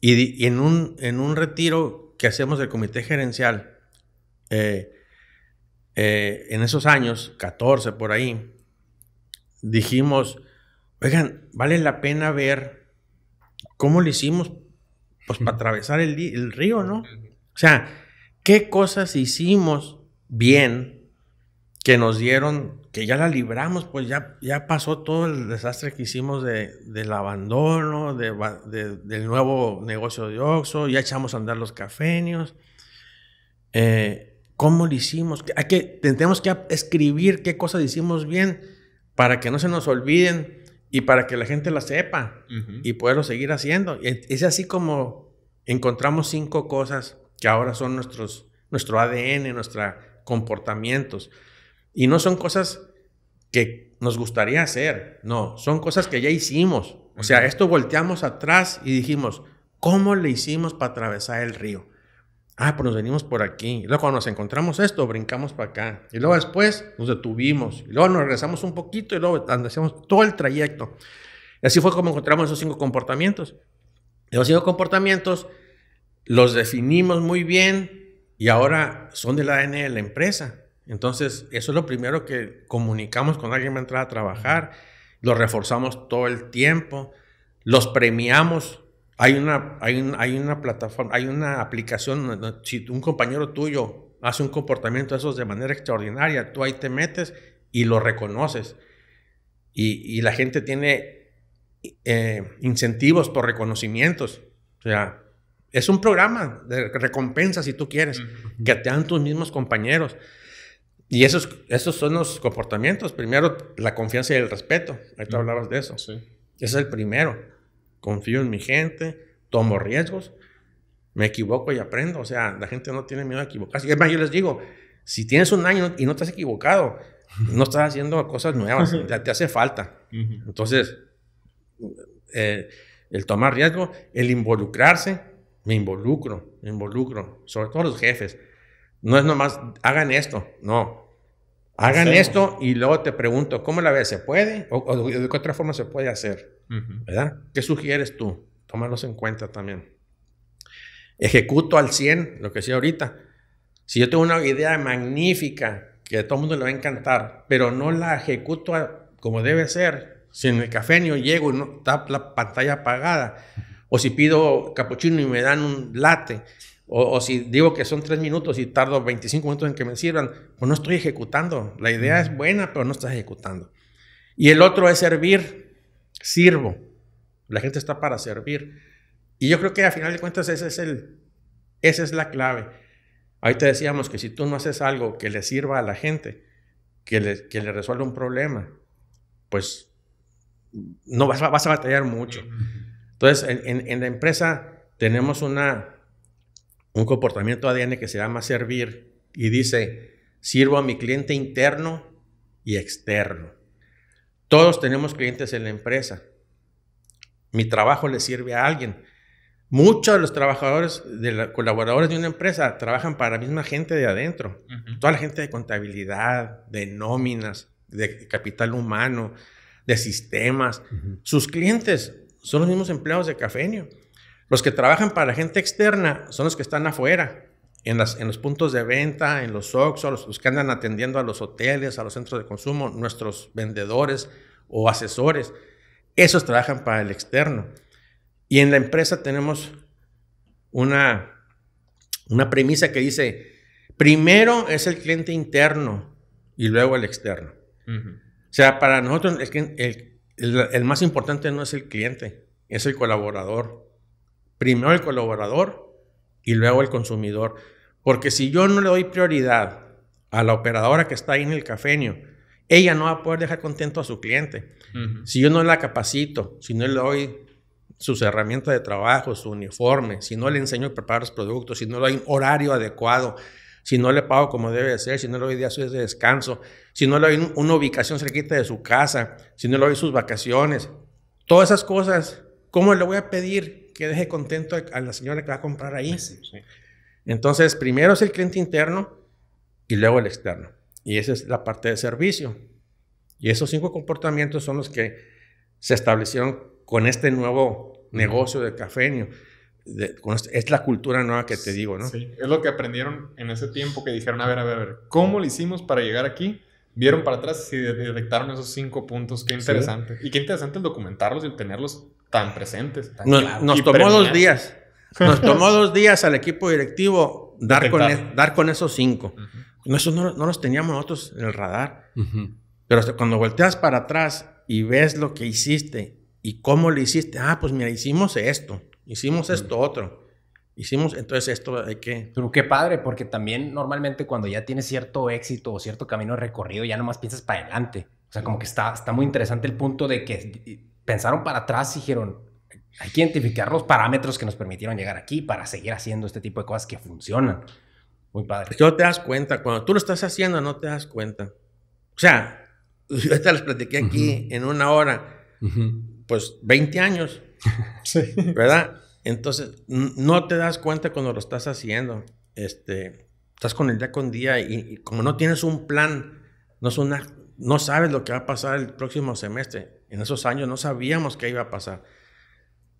y, en, un, en un retiro que hacemos del comité gerencial, eh, eh, en esos años, 14 por ahí, dijimos, oigan, vale la pena ver cómo lo hicimos pues, para atravesar el río, ¿no? O sea, qué cosas hicimos bien que nos dieron, que ya la libramos, pues ya, ya pasó todo el desastre que hicimos del abandono, del nuevo negocio de Oxxo, ya echamos a andar los cafenios. Eh, ¿Cómo lo hicimos? Hay que, tenemos que escribir qué cosas hicimos bien para que no se nos olviden y para que la gente la sepa y poderlo seguir haciendo. Es así como encontramos cinco cosas que ahora son nuestros, nuestro ADN, nuestros comportamientos. Y no son cosas que nos gustaría hacer, no, son cosas que ya hicimos. O sea, esto volteamos atrás y dijimos, ¿cómo le hicimos para atravesar el río? Ah, pues nos venimos por aquí. luego cuando nos encontramos esto, brincamos para acá. Y luego después nos detuvimos. Y luego nos regresamos un poquito y luego hacemos todo el trayecto. Y así fue como encontramos esos cinco comportamientos. Esos cinco comportamientos los definimos muy bien y ahora son del ADN de la empresa. Entonces, eso es lo primero que comunicamos con alguien va a entrar a trabajar, lo reforzamos todo el tiempo, los premiamos. Hay una, hay, hay una plataforma, hay una aplicación, si un compañero tuyo hace un comportamiento de esos de manera extraordinaria, tú ahí te metes y lo reconoces. Y, la gente tiene eh, incentivos por reconocimientos. O sea, es un programa de recompensa si tú quieres, que te dan tus mismos compañeros. Y esos, esos son los comportamientos. Primero, la confianza y el respeto. Ahí tú mm. hablabas de eso. Sí. Ese es el primero. Confío en mi gente, tomo riesgos, me equivoco y aprendo. O sea, la gente no tiene miedo a equivocarse. Es más, yo les digo, si tienes un año y no te has equivocado, no estás haciendo cosas nuevas, te, te hace falta. Entonces, eh, el tomar riesgo, el involucrarse, me involucro, me involucro, sobre todo los jefes. No es nomás, hagan esto, no, Hagan esto y luego te pregunto, ¿cómo la ves? ¿Se puede? ¿O, de qué otra forma se puede hacer? ¿Verdad? ¿Qué sugieres tú? Tómalos en cuenta también. Ejecuto al 100 lo que decía ahorita. Si yo tengo una idea magnífica que a todo el mundo le va a encantar, pero no la ejecuto como debe ser, si en el café no llego y no, está la pantalla apagada, o si pido capuchino y me dan un latte, o, si digo que son tres minutos y tardo 25 minutos en que me sirvan, pues no estoy ejecutando. La idea es buena, pero no estás ejecutando. Y el otro es servir. Sirvo. La gente está para servir. Y yo creo que a final de cuentas ese es el, esa es la clave. Ahí te decíamos que si tú no haces algo que le sirva a la gente, que le, que resuelva un problema, pues no vas, a batallar mucho. Entonces, en la empresa tenemos una, un comportamiento ADN que se llama servir y dice, sirvo a mi cliente interno y externo. Todos tenemos clientes en la empresa. Mi trabajo le sirve a alguien. Muchos de los trabajadores, de colaboradores de una empresa, trabajan para la misma gente de adentro. Toda la gente de contabilidad, de nóminas, de capital humano, de sistemas. Sus clientes son los mismos empleados de Cafenio. Los que trabajan para gente externa son los que están afuera, en, los puntos de venta, en los OXXO, los, los que andan atendiendo a los hoteles, a los centros de consumo, nuestros vendedores o asesores. Esos trabajan para el externo. Y en la empresa tenemos una, una premisa que dice, primero es el cliente interno y luego el externo. O sea, para nosotros el, más importante no es el cliente, es el colaborador. Primero el colaborador y luego el consumidor. Porque si yo no le doy prioridad a la operadora que está ahí en el cafeño, ella no va a poder dejar contento a su cliente. Si yo no la capacito, si no le doy sus herramientas de trabajo, su uniforme, si no le enseño a preparar los productos, si no le doy un horario adecuado, si no le pago como debe ser, si no le doy días de descanso, si no le doy una ubicación cerquita de su casa, si no le doy sus vacaciones, todas esas cosas, ¿cómo le voy a pedir que deje contento a la señora que va a comprar ahí. Entonces, primero es el cliente interno y luego el externo. Y esa es la parte de servicio. Y esos cinco comportamientos son los que se establecieron con este nuevo negocio de cafeño. Este, es la cultura nueva que te digo, ¿no? Sí, es lo que aprendieron en ese tiempo que dijeron, a ver, a ver, a ver, ¿cómo lo hicimos para llegar aquí? Vieron para atrás y detectaron esos cinco puntos, qué interesante. Y qué interesante el documentarlos y el tenerlos tan presentes. nos, tomó dos días. Nos tomó dos días al equipo directivo dar, con, e-, dar con, esos cinco. no, esos no, los teníamos nosotros en el radar. Pero cuando volteas para atrás y ves lo que hiciste y cómo lo hiciste, ah, pues mira, hicimos esto, hicimos esto otro. Hicimos, entonces esto hay que... Pero qué padre, porque también normalmente cuando ya tienes cierto éxito o cierto camino recorrido, ya nomás piensas para adelante. O sea, como que está, está muy interesante el punto de que pensaron para atrás y dijeron, hay que identificar los parámetros que nos permitieron llegar aquí para seguir haciendo este tipo de cosas que funcionan. Muy padre. No pues, te das cuenta, cuando tú lo estás haciendo no te das cuenta. O sea, yo te las platiqué aquí en una hora, pues 20 años, sí. ¿verdad? Entonces, no te das cuenta cuando lo estás haciendo. Este, estás con el día con día y, y como no tienes un plan, no, es una, no sabes lo que va a pasar el próximo semestre en esos años no sabíamos qué iba a pasar.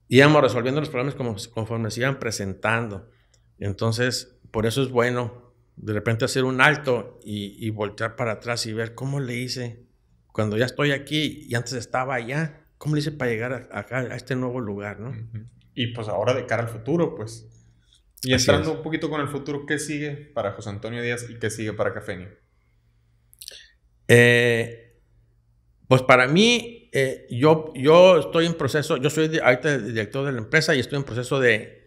Íbamos resolviendo los problemas como, conforme se iban presentando. Entonces, por eso es bueno de repente hacer un alto y, voltear para atrás y ver cómo le hice cuando ya estoy aquí y antes estaba allá. ¿Cómo le hice para llegar a, acá, a este nuevo lugar, no? Y pues ahora de cara al futuro, pues. Y entrando un poquito con el futuro, ¿qué sigue para José Antonio Díaz y qué sigue para Cafenio? Eh, pues para mí eh, yo, yo estoy en proceso, yo soy ahorita director de la empresa y estoy en proceso de,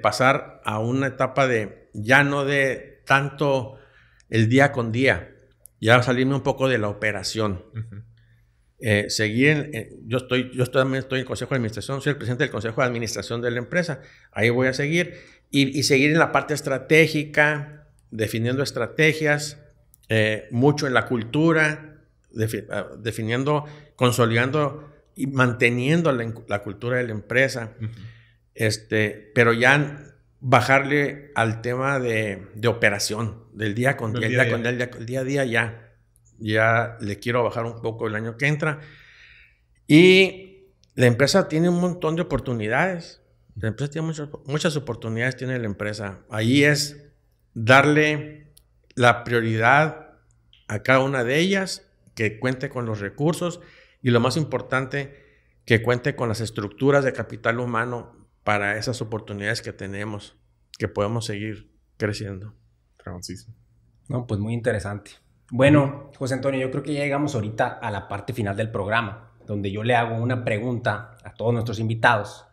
pasar a una etapa de ya no de tanto el día con día, ya salirme un poco de la operación. Eh, seguir, eh, yo estoy, yo también estoy en el consejo de administración, soy el presidente del consejo de administración de la empresa, ahí voy a seguir y, seguir en la parte estratégica, definiendo estrategias, mucho en la cultura, ah, definiendo consolidando y manteniendo la, cultura de la empresa, este, pero ya bajarle al tema de, operación, del día con día a día ya, ya le quiero bajar un poco el año que entra. Y la empresa tiene un montón de oportunidades, la empresa tiene muchas, muchas oportunidades, tiene la empresa. Ahí es darle la prioridad a cada una de ellas, que cuente con los recursos y lo más importante, que cuente con las estructuras de capital humano para esas oportunidades que tenemos, que podemos seguir creciendo. Francisco. No, pues muy interesante. Bueno, José Antonio, yo creo que ya llegamos ahorita a la parte final del programa, donde yo le hago una pregunta a todos nuestros invitados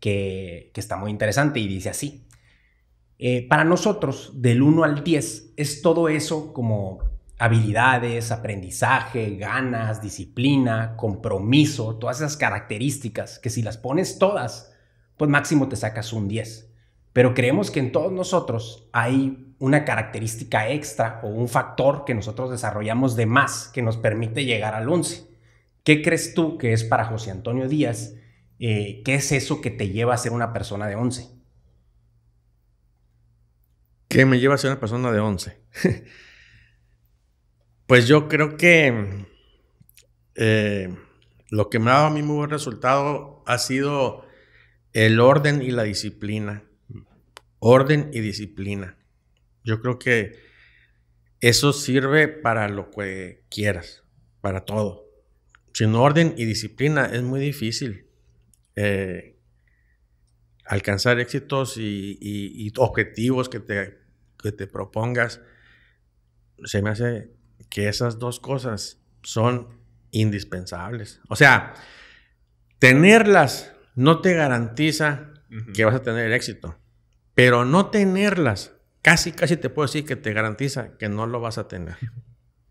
que, está muy interesante y dice así. Eh, para nosotros, del 1 al 10, es todo eso como habilidades, aprendizaje, ganas, disciplina, compromiso, todas esas características que si las pones todas, pues máximo te sacas un 10. Pero creemos que en todos nosotros hay una característica extra o un factor que nosotros desarrollamos de más que nos permite llegar al 11. ¿Qué crees tú que es para José Antonio Díaz? Eh, ¿Qué es eso que te lleva a ser una persona de 11? ¿Qué me lleva a ser una persona de 11? Pues yo creo que eh, lo que me ha dado a mí muy buen resultado ha sido el orden y la disciplina. Orden y disciplina. Yo creo que eso sirve para lo que quieras, para todo. Sin orden y disciplina es muy difícil eh, alcanzar éxitos y, objetivos que te, que te propongas. Se me hace que esas dos cosas son indispensables. O sea, tenerlas no te garantiza que vas a tener el éxito, pero no tenerlas casi, casi te puedo decir que te garantiza que no lo vas a tener.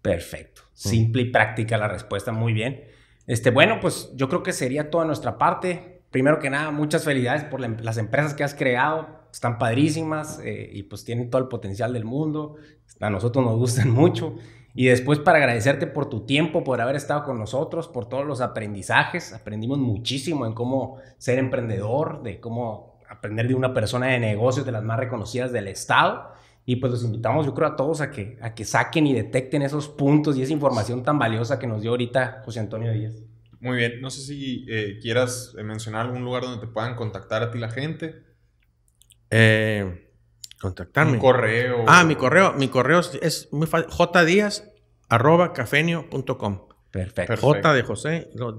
Perfecto. Mm. Simple y práctica la respuesta, muy bien. Este, bueno, pues yo creo que sería toda nuestra parte. Primero que nada, muchas felicidades por em-, las empresas que has creado. Están padrísimas eh, y pues tienen todo el potencial del mundo. A nosotros nos gustan mucho. Y después para agradecerte por tu tiempo, por haber estado con nosotros, por todos los aprendizajes. Aprendimos muchísimo en cómo ser emprendedor, de cómo aprender de una persona de negocios de las más reconocidas del Estado. Y pues los invitamos, yo creo, a todos a que, a que saquen y detecten esos puntos y esa información tan valiosa que nos dio ahorita José Antonio Díaz. Muy bien, no sé si eh, quieras eh, mencionar algún lugar donde te puedan contactar a ti la gente. Eh, Contactarme. Un correo. Ah, mi correo. Mi correo es muy fácil. jdíaz arroba cafenio.com. Perfecto. Perfecto. J de José, los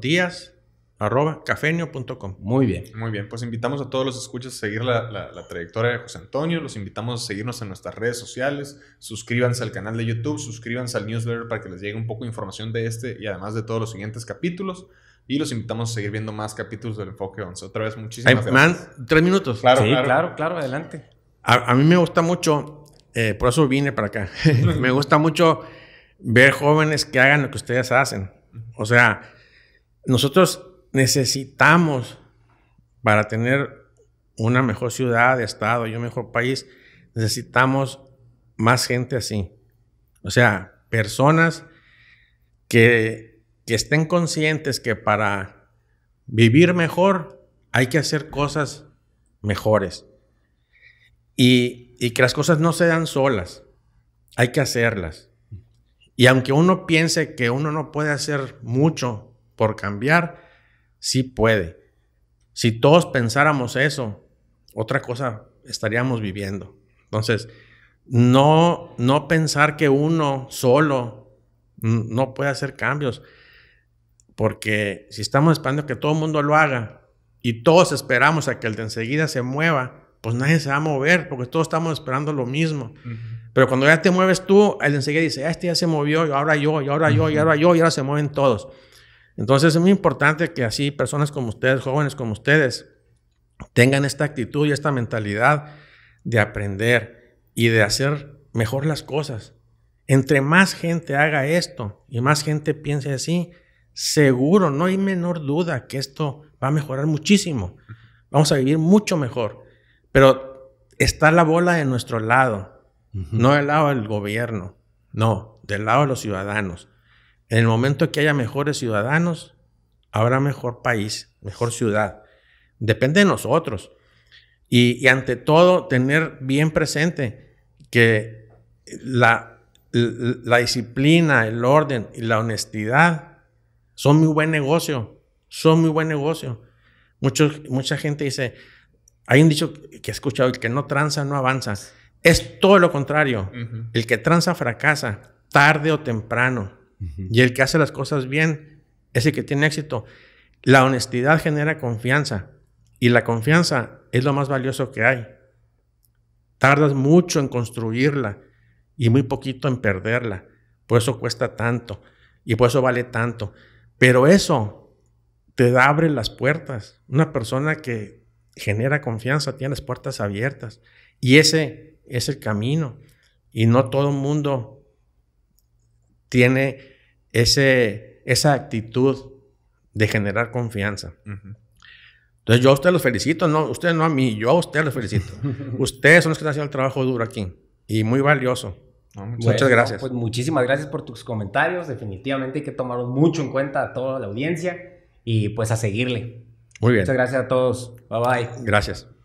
cafenio.com. Muy bien. Muy bien, pues invitamos a todos los escuchas a seguir la, trayectoria de José Antonio, los invitamos a seguirnos en nuestras redes sociales, suscríbanse al canal de YouTube, suscríbanse al newsletter para que les llegue un poco de información de este y además de todos los siguientes capítulos. Y los invitamos a seguir viendo más capítulos del Enfoque 11. Otra vez, muchísimas gracias. tres minutos. claro, claro, claro, adelante. A, mí me gusta mucho, eh, por eso vine para acá, me gusta mucho ver jóvenes que hagan lo que ustedes hacen. O sea, nosotros necesitamos para tener una mejor ciudad, estado y un mejor país, necesitamos más gente así. O sea, personas que, que estén conscientes que para vivir mejor hay que hacer cosas mejores y, que las cosas no se dan solas, hay que hacerlas. Y aunque uno piense que uno no puede hacer mucho por cambiar, sí puede. Si todos pensáramos eso, otra cosa estaríamos viviendo. Entonces, no, no pensar que uno solo no puede hacer cambios, porque si estamos esperando que todo el mundo lo haga y todos esperamos a que el de enseguida se mueva, pues nadie se va a mover porque todos estamos esperando lo mismo. Pero cuando ya te mueves tú, él enseguida dice, ah, este ya se movió, y ahora yo, y ahora yo, y ahora yo, y ahora se mueven todos. Entonces es muy importante que así personas como ustedes, jóvenes como ustedes, tengan esta actitud y esta mentalidad de aprender y de hacer mejor las cosas. Entre más gente haga esto y más gente piense así, seguro, no hay menor duda que esto va a mejorar muchísimo. Vamos a vivir mucho mejor. Pero está la bola de nuestro lado, no del lado del gobierno, no, del lado de los ciudadanos. En el momento que haya mejores ciudadanos, habrá mejor país, mejor ciudad. Depende de nosotros. Y, ante todo, tener bien presente que la, disciplina, el orden y la honestidad son muy buen negocio. Son muy buen negocio. mucha gente dice, hay un dicho que he escuchado, el que no tranza no avanza. Es todo lo contrario. El que tranza fracasa, tarde o temprano. Y el que hace las cosas bien es el que tiene éxito. La honestidad genera confianza y la confianza es lo más valioso que hay. Tardas mucho en construirla y muy poquito en perderla. Por eso cuesta tanto y por eso vale tanto. Pero eso te abre las puertas. Una persona que genera confianza, tienes puertas abiertas. Y ese es el camino. Y no todo el mundo tiene ese, esa actitud de generar confianza. Entonces yo a ustedes los felicito, no, ustedes no a mí, yo a ustedes los felicito. ustedes son los que están haciendo el trabajo duro aquí y muy valioso. muchas, gracias. Pues muchísimas gracias por tus comentarios, definitivamente hay que tomarlos mucho en cuenta a toda la audiencia y pues a seguirle. Muy bien. Muchas gracias a todos. Bye bye. Gracias.